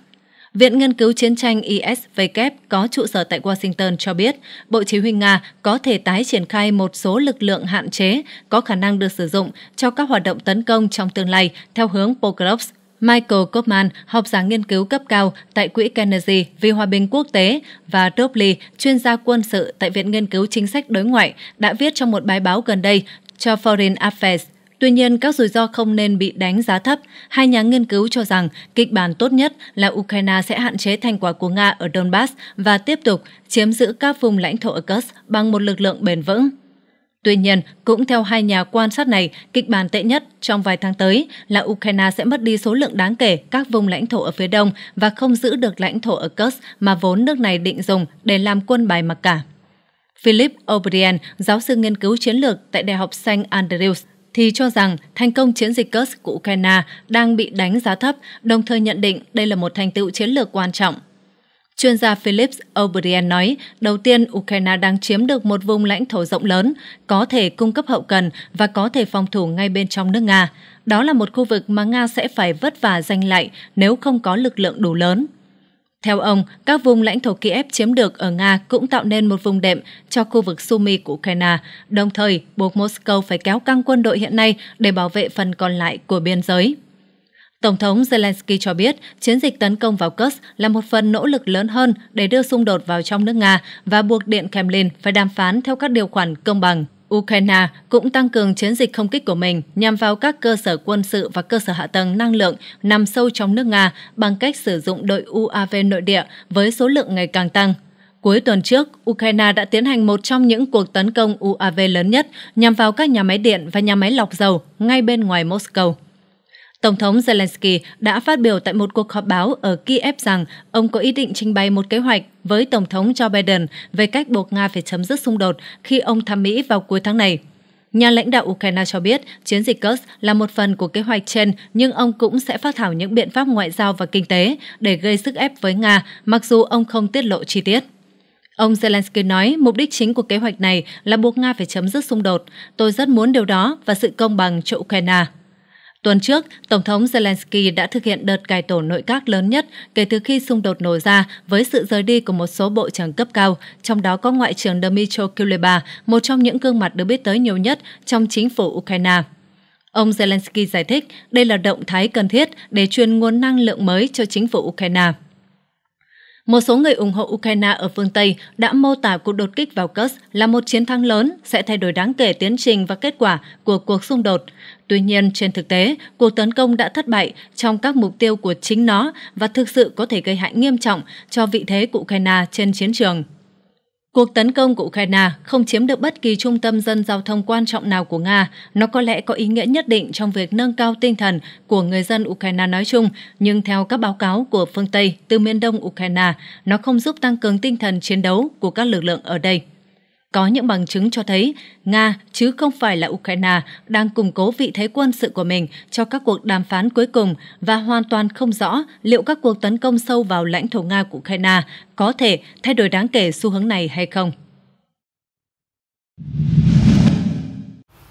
Speaker 1: Viện Nghiên cứu Chiến tranh ISW có trụ sở tại Washington cho biết Bộ Chỉ huy Nga có thể tái triển khai một số lực lượng hạn chế có khả năng được sử dụng cho các hoạt động tấn công trong tương lai theo hướng Pokrovsk Michael Kopman, học giả nghiên cứu cấp cao tại Quỹ Kennedy vì Hòa bình Quốc tế và Top chuyên gia quân sự tại Viện Nghiên cứu Chính sách Đối ngoại, đã viết trong một bài báo gần đây cho Foreign Affairs Tuy nhiên, các rủi ro không nên bị đánh giá thấp. Hai nhà nghiên cứu cho rằng kịch bản tốt nhất là Ukraine sẽ hạn chế thành quả của Nga ở Donbass và tiếp tục chiếm giữ các vùng lãnh thổ ở Kursk bằng một lực lượng bền vững. Tuy nhiên, cũng theo hai nhà quan sát này, kịch bản tệ nhất trong vài tháng tới là Ukraine sẽ mất đi số lượng đáng kể các vùng lãnh thổ ở phía đông và không giữ được lãnh thổ ở Kursk mà vốn nước này định dùng để làm quân bài mặc cả. Philip O'Brien, giáo sư nghiên cứu chiến lược tại Đại học St. Andrews, thì cho rằng thành công chiến dịch Kursk của Ukraine đang bị đánh giá thấp, đồng thời nhận định đây là một thành tựu chiến lược quan trọng Chuyên gia Philips O'Brien nói, đầu tiên Ukraine đang chiếm được một vùng lãnh thổ rộng lớn, có thể cung cấp hậu cần và có thể phòng thủ ngay bên trong nước Nga. Đó là một khu vực mà Nga sẽ phải vất vả giành lại nếu không có lực lượng đủ lớn. Theo ông, các vùng lãnh thổ Kiev chiếm được ở Nga cũng tạo nên một vùng đệm cho khu vực Sumy của Ukraine, đồng thời buộc Moscow phải kéo căng quân đội hiện nay để bảo vệ phần còn lại của biên giới. Tổng thống Zelensky cho biết chiến dịch tấn công vào Kursk là một phần nỗ lực lớn hơn để đưa xung đột vào trong nước Nga và buộc Điện Kremlin phải đàm phán theo các điều khoản công bằng. Ukraine cũng tăng cường chiến dịch không kích của mình nhằm vào các cơ sở quân sự và cơ sở hạ tầng năng lượng nằm sâu trong nước Nga bằng cách sử dụng đội UAV nội địa với số lượng ngày càng tăng. Cuối tuần trước, Ukraine đã tiến hành một trong những cuộc tấn công UAV lớn nhất nhằm vào các nhà máy điện và nhà máy lọc dầu ngay bên ngoài Moscow. Tổng thống Zelensky đã phát biểu tại một cuộc họp báo ở Kiev rằng ông có ý định trình bày một kế hoạch với Tổng thống Joe Biden về cách buộc Nga phải chấm dứt xung đột khi ông thăm Mỹ vào cuối tháng này. Nhà lãnh đạo Ukraine cho biết chiến dịch Kursk là một phần của kế hoạch trên, nhưng ông cũng sẽ phát thảo những biện pháp ngoại giao và kinh tế để gây sức ép với Nga, mặc dù ông không tiết lộ chi tiết. Ông Zelensky nói mục đích chính của kế hoạch này là buộc Nga phải chấm dứt xung đột. Tôi rất muốn điều đó và sự công bằng cho Ukraine. Tuần trước, Tổng thống Zelensky đã thực hiện đợt cải tổ nội các lớn nhất kể từ khi xung đột nổ ra với sự rời đi của một số bộ trưởng cấp cao, trong đó có Ngoại trưởng Dmytro Kuleba, một trong những gương mặt được biết tới nhiều nhất trong chính phủ Ukraine. Ông Zelensky giải thích đây là động thái cần thiết để truyền nguồn năng lượng mới cho chính phủ Ukraine. Một số người ủng hộ Ukraine ở phương Tây đã mô tả cuộc đột kích vào Kursk là một chiến thắng lớn sẽ thay đổi đáng kể tiến trình và kết quả của cuộc xung đột. Tuy nhiên, trên thực tế, cuộc tấn công đã thất bại trong các mục tiêu của chính nó và thực sự có thể gây hại nghiêm trọng cho vị thế của Ukraine trên chiến trường. Cuộc tấn công của Ukraine không chiếm được bất kỳ trung tâm dân giao thông quan trọng nào của Nga. Nó có lẽ có ý nghĩa nhất định trong việc nâng cao tinh thần của người dân Ukraine nói chung, nhưng theo các báo cáo của phương Tây từ miền đông Ukraine, nó không giúp tăng cường tinh thần chiến đấu của các lực lượng ở đây có những bằng chứng cho thấy Nga chứ không phải là Ukraine đang củng cố vị thế quân sự của mình cho các cuộc đàm phán cuối cùng và hoàn toàn không rõ liệu các cuộc tấn công sâu vào lãnh thổ Nga của Ukraine có thể thay đổi đáng kể xu hướng này hay không.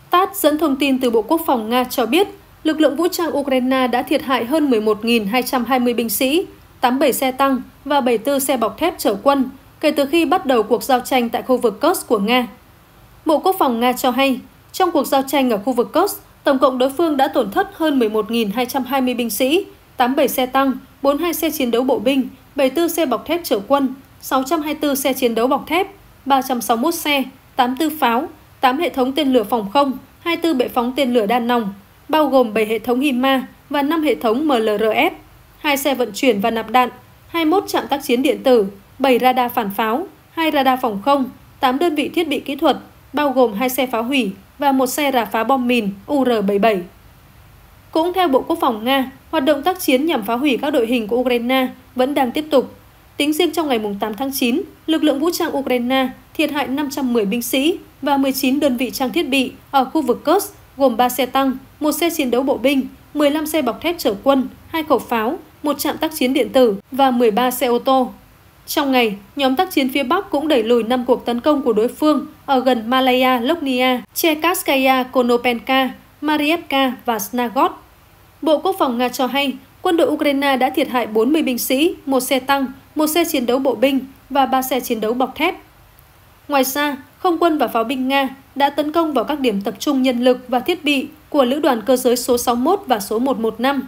Speaker 2: Tát dẫn thông tin từ Bộ Quốc phòng Nga cho biết lực lượng vũ trang Ukraine đã thiệt hại hơn 11.220 binh sĩ, 87 xe tăng và 74 xe bọc thép chở quân, kể từ khi bắt đầu cuộc giao tranh tại khu vực Kursk của Nga. Bộ Quốc phòng Nga cho hay, trong cuộc giao tranh ở khu vực Kursk, tổng cộng đối phương đã tổn thất hơn 11.220 binh sĩ, 87 xe tăng, 42 xe chiến đấu bộ binh, 74 xe bọc thép chở quân, 624 xe chiến đấu bọc thép, 361 xe, 84 pháo, 8 hệ thống tên lửa phòng không, 24 bệ phóng tên lửa đạn nòng, bao gồm 7 hệ thống HIMA và 5 hệ thống MLRF, 2 xe vận chuyển và nạp đạn, 21 trạm tác chiến điện tử, 7 radar phản pháo, 2 radar phòng không, 8 đơn vị thiết bị kỹ thuật, bao gồm 2 xe phá hủy và một xe rà phá bom mìn UR-77. Cũng theo Bộ Quốc phòng Nga, hoạt động tác chiến nhằm phá hủy các đội hình của Ukraine vẫn đang tiếp tục. Tính riêng trong ngày 8 tháng 9, lực lượng vũ trang Ukraine thiệt hại 510 binh sĩ và 19 đơn vị trang thiết bị ở khu vực Kursk, gồm 3 xe tăng, một xe chiến đấu bộ binh, 15 xe bọc thép chở quân, hai khẩu pháo, một trạm tác chiến điện tử và 13 xe ô tô. Trong ngày, nhóm tác chiến phía Bắc cũng đẩy lùi 5 cuộc tấn công của đối phương ở gần Malaya, Loknia, Chekaskaya, Konopenka, Marievka và Snagot. Bộ Quốc phòng Nga cho hay, quân đội Ukraine đã thiệt hại 40 binh sĩ, một xe tăng, một xe chiến đấu bộ binh và ba xe chiến đấu bọc thép. Ngoài ra, không quân và pháo binh Nga đã tấn công vào các điểm tập trung nhân lực và thiết bị của Lữ đoàn cơ giới số 61 và số 115,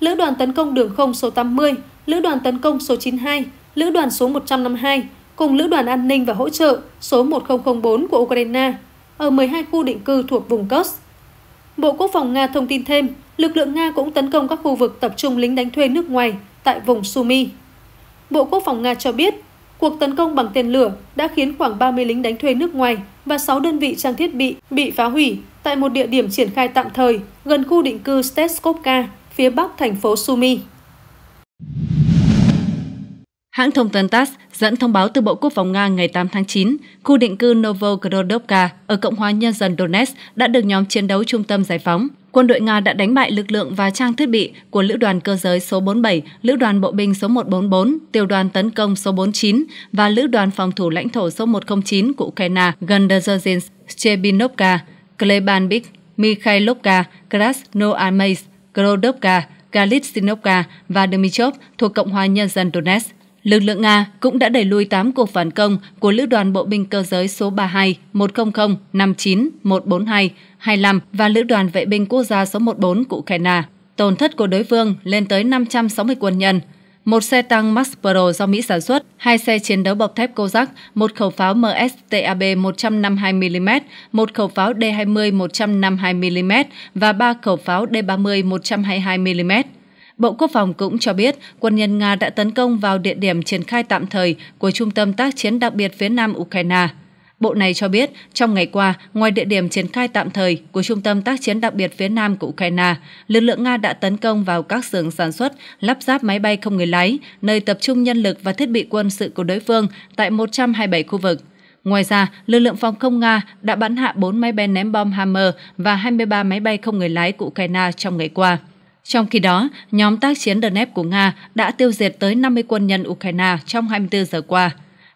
Speaker 2: Lữ đoàn tấn công đường không số 80, Lữ đoàn tấn công số 92, Lữ đoàn số 152 cùng Lữ đoàn An ninh và Hỗ trợ số 1004 của Ukraine ở 12 khu định cư thuộc vùng Kursk. Bộ Quốc phòng Nga thông tin thêm, lực lượng Nga cũng tấn công các khu vực tập trung lính đánh thuê nước ngoài tại vùng Sumy. Bộ Quốc phòng Nga cho biết, cuộc tấn công bằng tên lửa đã khiến khoảng 30 lính đánh thuê nước ngoài và 6 đơn vị trang thiết bị bị phá hủy tại một địa điểm triển khai tạm thời gần khu định cư Steskovka
Speaker 1: phía bắc thành phố Sumy. Hãng thông tấn TASS dẫn thông báo từ Bộ Quốc phòng Nga ngày 8 tháng 9, khu định cư Novogrodovka ở Cộng hòa Nhân dân Donetsk đã được nhóm chiến đấu trung tâm giải phóng. Quân đội Nga đã đánh bại lực lượng và trang thiết bị của Lữ đoàn Cơ giới số 47, Lữ đoàn Bộ binh số 144, Tiểu đoàn Tấn công số 49 và Lữ đoàn Phòng thủ lãnh thổ số 109 của Ukraine gần Dzержinsk, Chebinovka, Klebanvik, Mikhailovka, Krasnoarmeysk, Grodovka, Galitsinovka và Dmitrov thuộc Cộng hòa Nhân dân Donetsk lực lượng Nga cũng đã đẩy lùi 8 cuộc phản công của Lữ đoàn Bộ binh cơ giới số 32 100 59 142 25 và Lữ đoàn Vệ binh Quốc gia số 14 của Ukraine. Tổn thất của đối phương lên tới 560 quân nhân, một xe tăng Max Pro do Mỹ sản xuất, hai xe chiến đấu bọc thép Kozak, một khẩu pháo MSTAB 152mm, một khẩu pháo D-20 152mm và ba khẩu pháo D-30 122mm. Bộ Quốc phòng cũng cho biết quân nhân Nga đã tấn công vào địa điểm triển khai tạm thời của Trung tâm tác chiến đặc biệt phía Nam Ukraine. Bộ này cho biết, trong ngày qua, ngoài địa điểm triển khai tạm thời của Trung tâm tác chiến đặc biệt phía Nam của Ukraine, lực lượng Nga đã tấn công vào các xưởng sản xuất, lắp ráp máy bay không người lái, nơi tập trung nhân lực và thiết bị quân sự của đối phương tại 127 khu vực. Ngoài ra, lực lượng phòng không Nga đã bắn hạ 4 máy bay ném bom Hammer và 23 máy bay không người lái của Ukraine trong ngày qua. Trong khi đó, nhóm tác chiến Donetsk của Nga đã tiêu diệt tới 50 quân nhân Ukraine trong 24 giờ qua.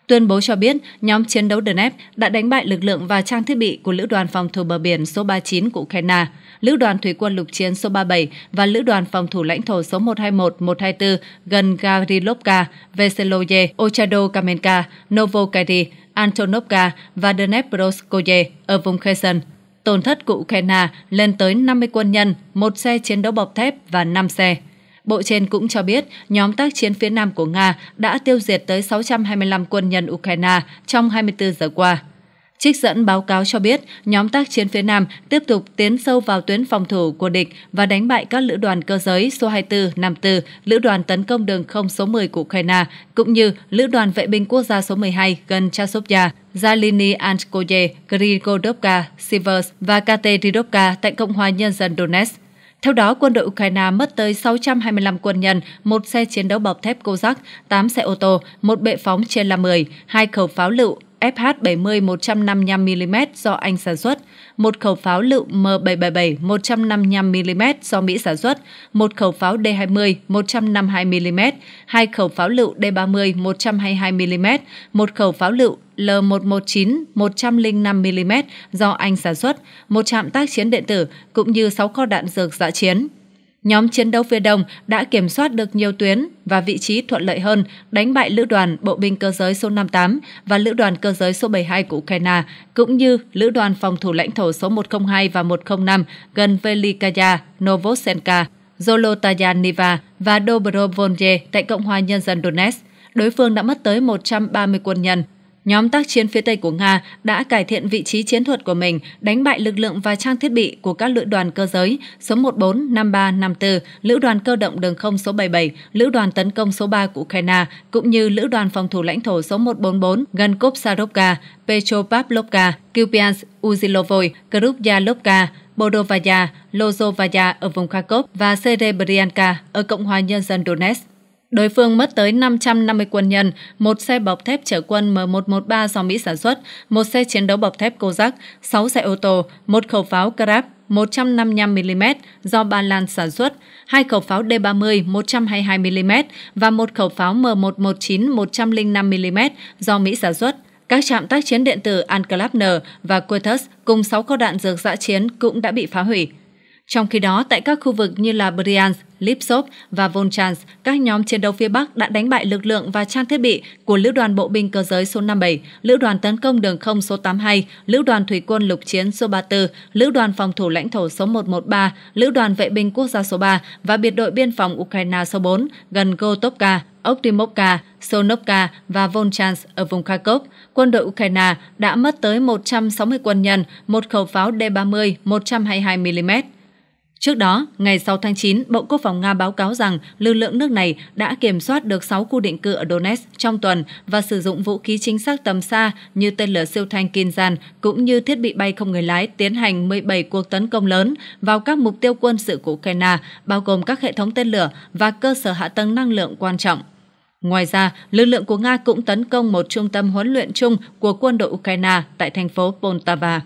Speaker 1: Tuyên bố cho biết, nhóm chiến đấu Donetsk đã đánh bại lực lượng và trang thiết bị của Lữ đoàn phòng thủ bờ biển số 39 của Ukraine, Lữ đoàn thủy quân lục chiến số 37 và Lữ đoàn phòng thủ lãnh thổ số 121-124 gần Garilovka, Veseloye, Ochado Kamenka, Novokary, Antonovka và Dnepropetrovskoye ở vùng Kherson tổn thất của Ukraine lên tới 50 quân nhân, một xe chiến đấu bọc thép và 5 xe. Bộ trên cũng cho biết nhóm tác chiến phía Nam của Nga đã tiêu diệt tới 625 quân nhân Ukraine trong 24 giờ qua. Trích dẫn báo cáo cho biết, nhóm tác chiến phía Nam tiếp tục tiến sâu vào tuyến phòng thủ của địch và đánh bại các lữ đoàn cơ giới số 24, 54, lữ đoàn tấn công đường không số 10 của Ukraine, cũng như lữ đoàn vệ binh quốc gia số 12 gần Chasovya, Zalini Anskoye, Grigodovka, Sivers và Katerinovka tại Cộng hòa Nhân dân Donetsk. Theo đó, quân đội Ukraine mất tới 625 quân nhân, một xe chiến đấu bọc thép Cossack, 8 xe ô tô, một bệ phóng trên là 10, hai khẩu pháo lựu, FH70-155mm do Anh sản xuất, một khẩu pháo lựu M777-155mm do Mỹ sản xuất, một khẩu pháo D20-152mm, hai khẩu pháo lựu D30-122mm, một khẩu pháo lựu L119-105mm do Anh sản xuất, một trạm tác chiến điện tử cũng như 6 kho đạn dược dạ chiến. Nhóm chiến đấu phía Đông đã kiểm soát được nhiều tuyến và vị trí thuận lợi hơn, đánh bại lữ đoàn bộ binh cơ giới số 58 và lữ đoàn cơ giới số 72 của Ukraine, cũng như lữ đoàn phòng thủ lãnh thổ số 102 và 105 gần Velikaya, Novosenka, Niva và Dobrovolye tại Cộng hòa Nhân dân Donetsk. Đối phương đã mất tới 130 quân nhân, nhóm tác chiến phía Tây của Nga đã cải thiện vị trí chiến thuật của mình, đánh bại lực lượng và trang thiết bị của các lữ đoàn cơ giới số 14, 53, 54, lữ đoàn cơ động đường không số 77, lữ đoàn tấn công số 3 của Ukraine, cũng như lữ đoàn phòng thủ lãnh thổ số 144 gần Kopsarovka, Petropavlovka, Kupiansk, Uzilovoy, Krupyalovka, Bodovaya, Lozovaya ở vùng Kharkov và Serebryakka ở Cộng hòa Nhân dân Donetsk. Đối phương mất tới 550 quân nhân, một xe bọc thép chở quân M113 do Mỹ sản xuất, một xe chiến đấu bọc thép Kozak, 6 xe ô tô, một khẩu pháo Krab 155mm do Ba Lan sản xuất, hai khẩu pháo D-30 122mm và một khẩu pháo M119 105mm do Mỹ sản xuất. Các trạm tác chiến điện tử Anclap N và Quertus cùng 6 kho đạn dược dã chiến cũng đã bị phá hủy. Trong khi đó, tại các khu vực như là Bryansk, Lipsov và Volchansk, các nhóm chiến đấu phía Bắc đã đánh bại lực lượng và trang thiết bị của Lữ đoàn Bộ binh Cơ giới số 57, Lữ đoàn Tấn công Đường không số 82, Lữ đoàn Thủy quân Lục chiến số 34, Lữ đoàn Phòng thủ lãnh thổ số 113, Lữ đoàn Vệ binh Quốc gia số 3 và Biệt đội Biên phòng Ukraine số 4 gần Gotovka, Optimovka, Sonovka và Volchansk ở vùng Kharkov, quân đội Ukraine đã mất tới 160 quân nhân, một khẩu pháo D-30 122 mm. Trước đó, ngày 6 tháng 9, Bộ Quốc phòng Nga báo cáo rằng lực lượng nước này đã kiểm soát được 6 khu định cư ở Donetsk trong tuần và sử dụng vũ khí chính xác tầm xa như tên lửa siêu thanh Kinzhan cũng như thiết bị bay không người lái tiến hành 17 cuộc tấn công lớn vào các mục tiêu quân sự của Ukraine, bao gồm các hệ thống tên lửa và cơ sở hạ tầng năng lượng quan trọng. Ngoài ra, lực lượng của Nga cũng tấn công một trung tâm huấn luyện chung của quân đội Ukraine tại thành phố Poltava.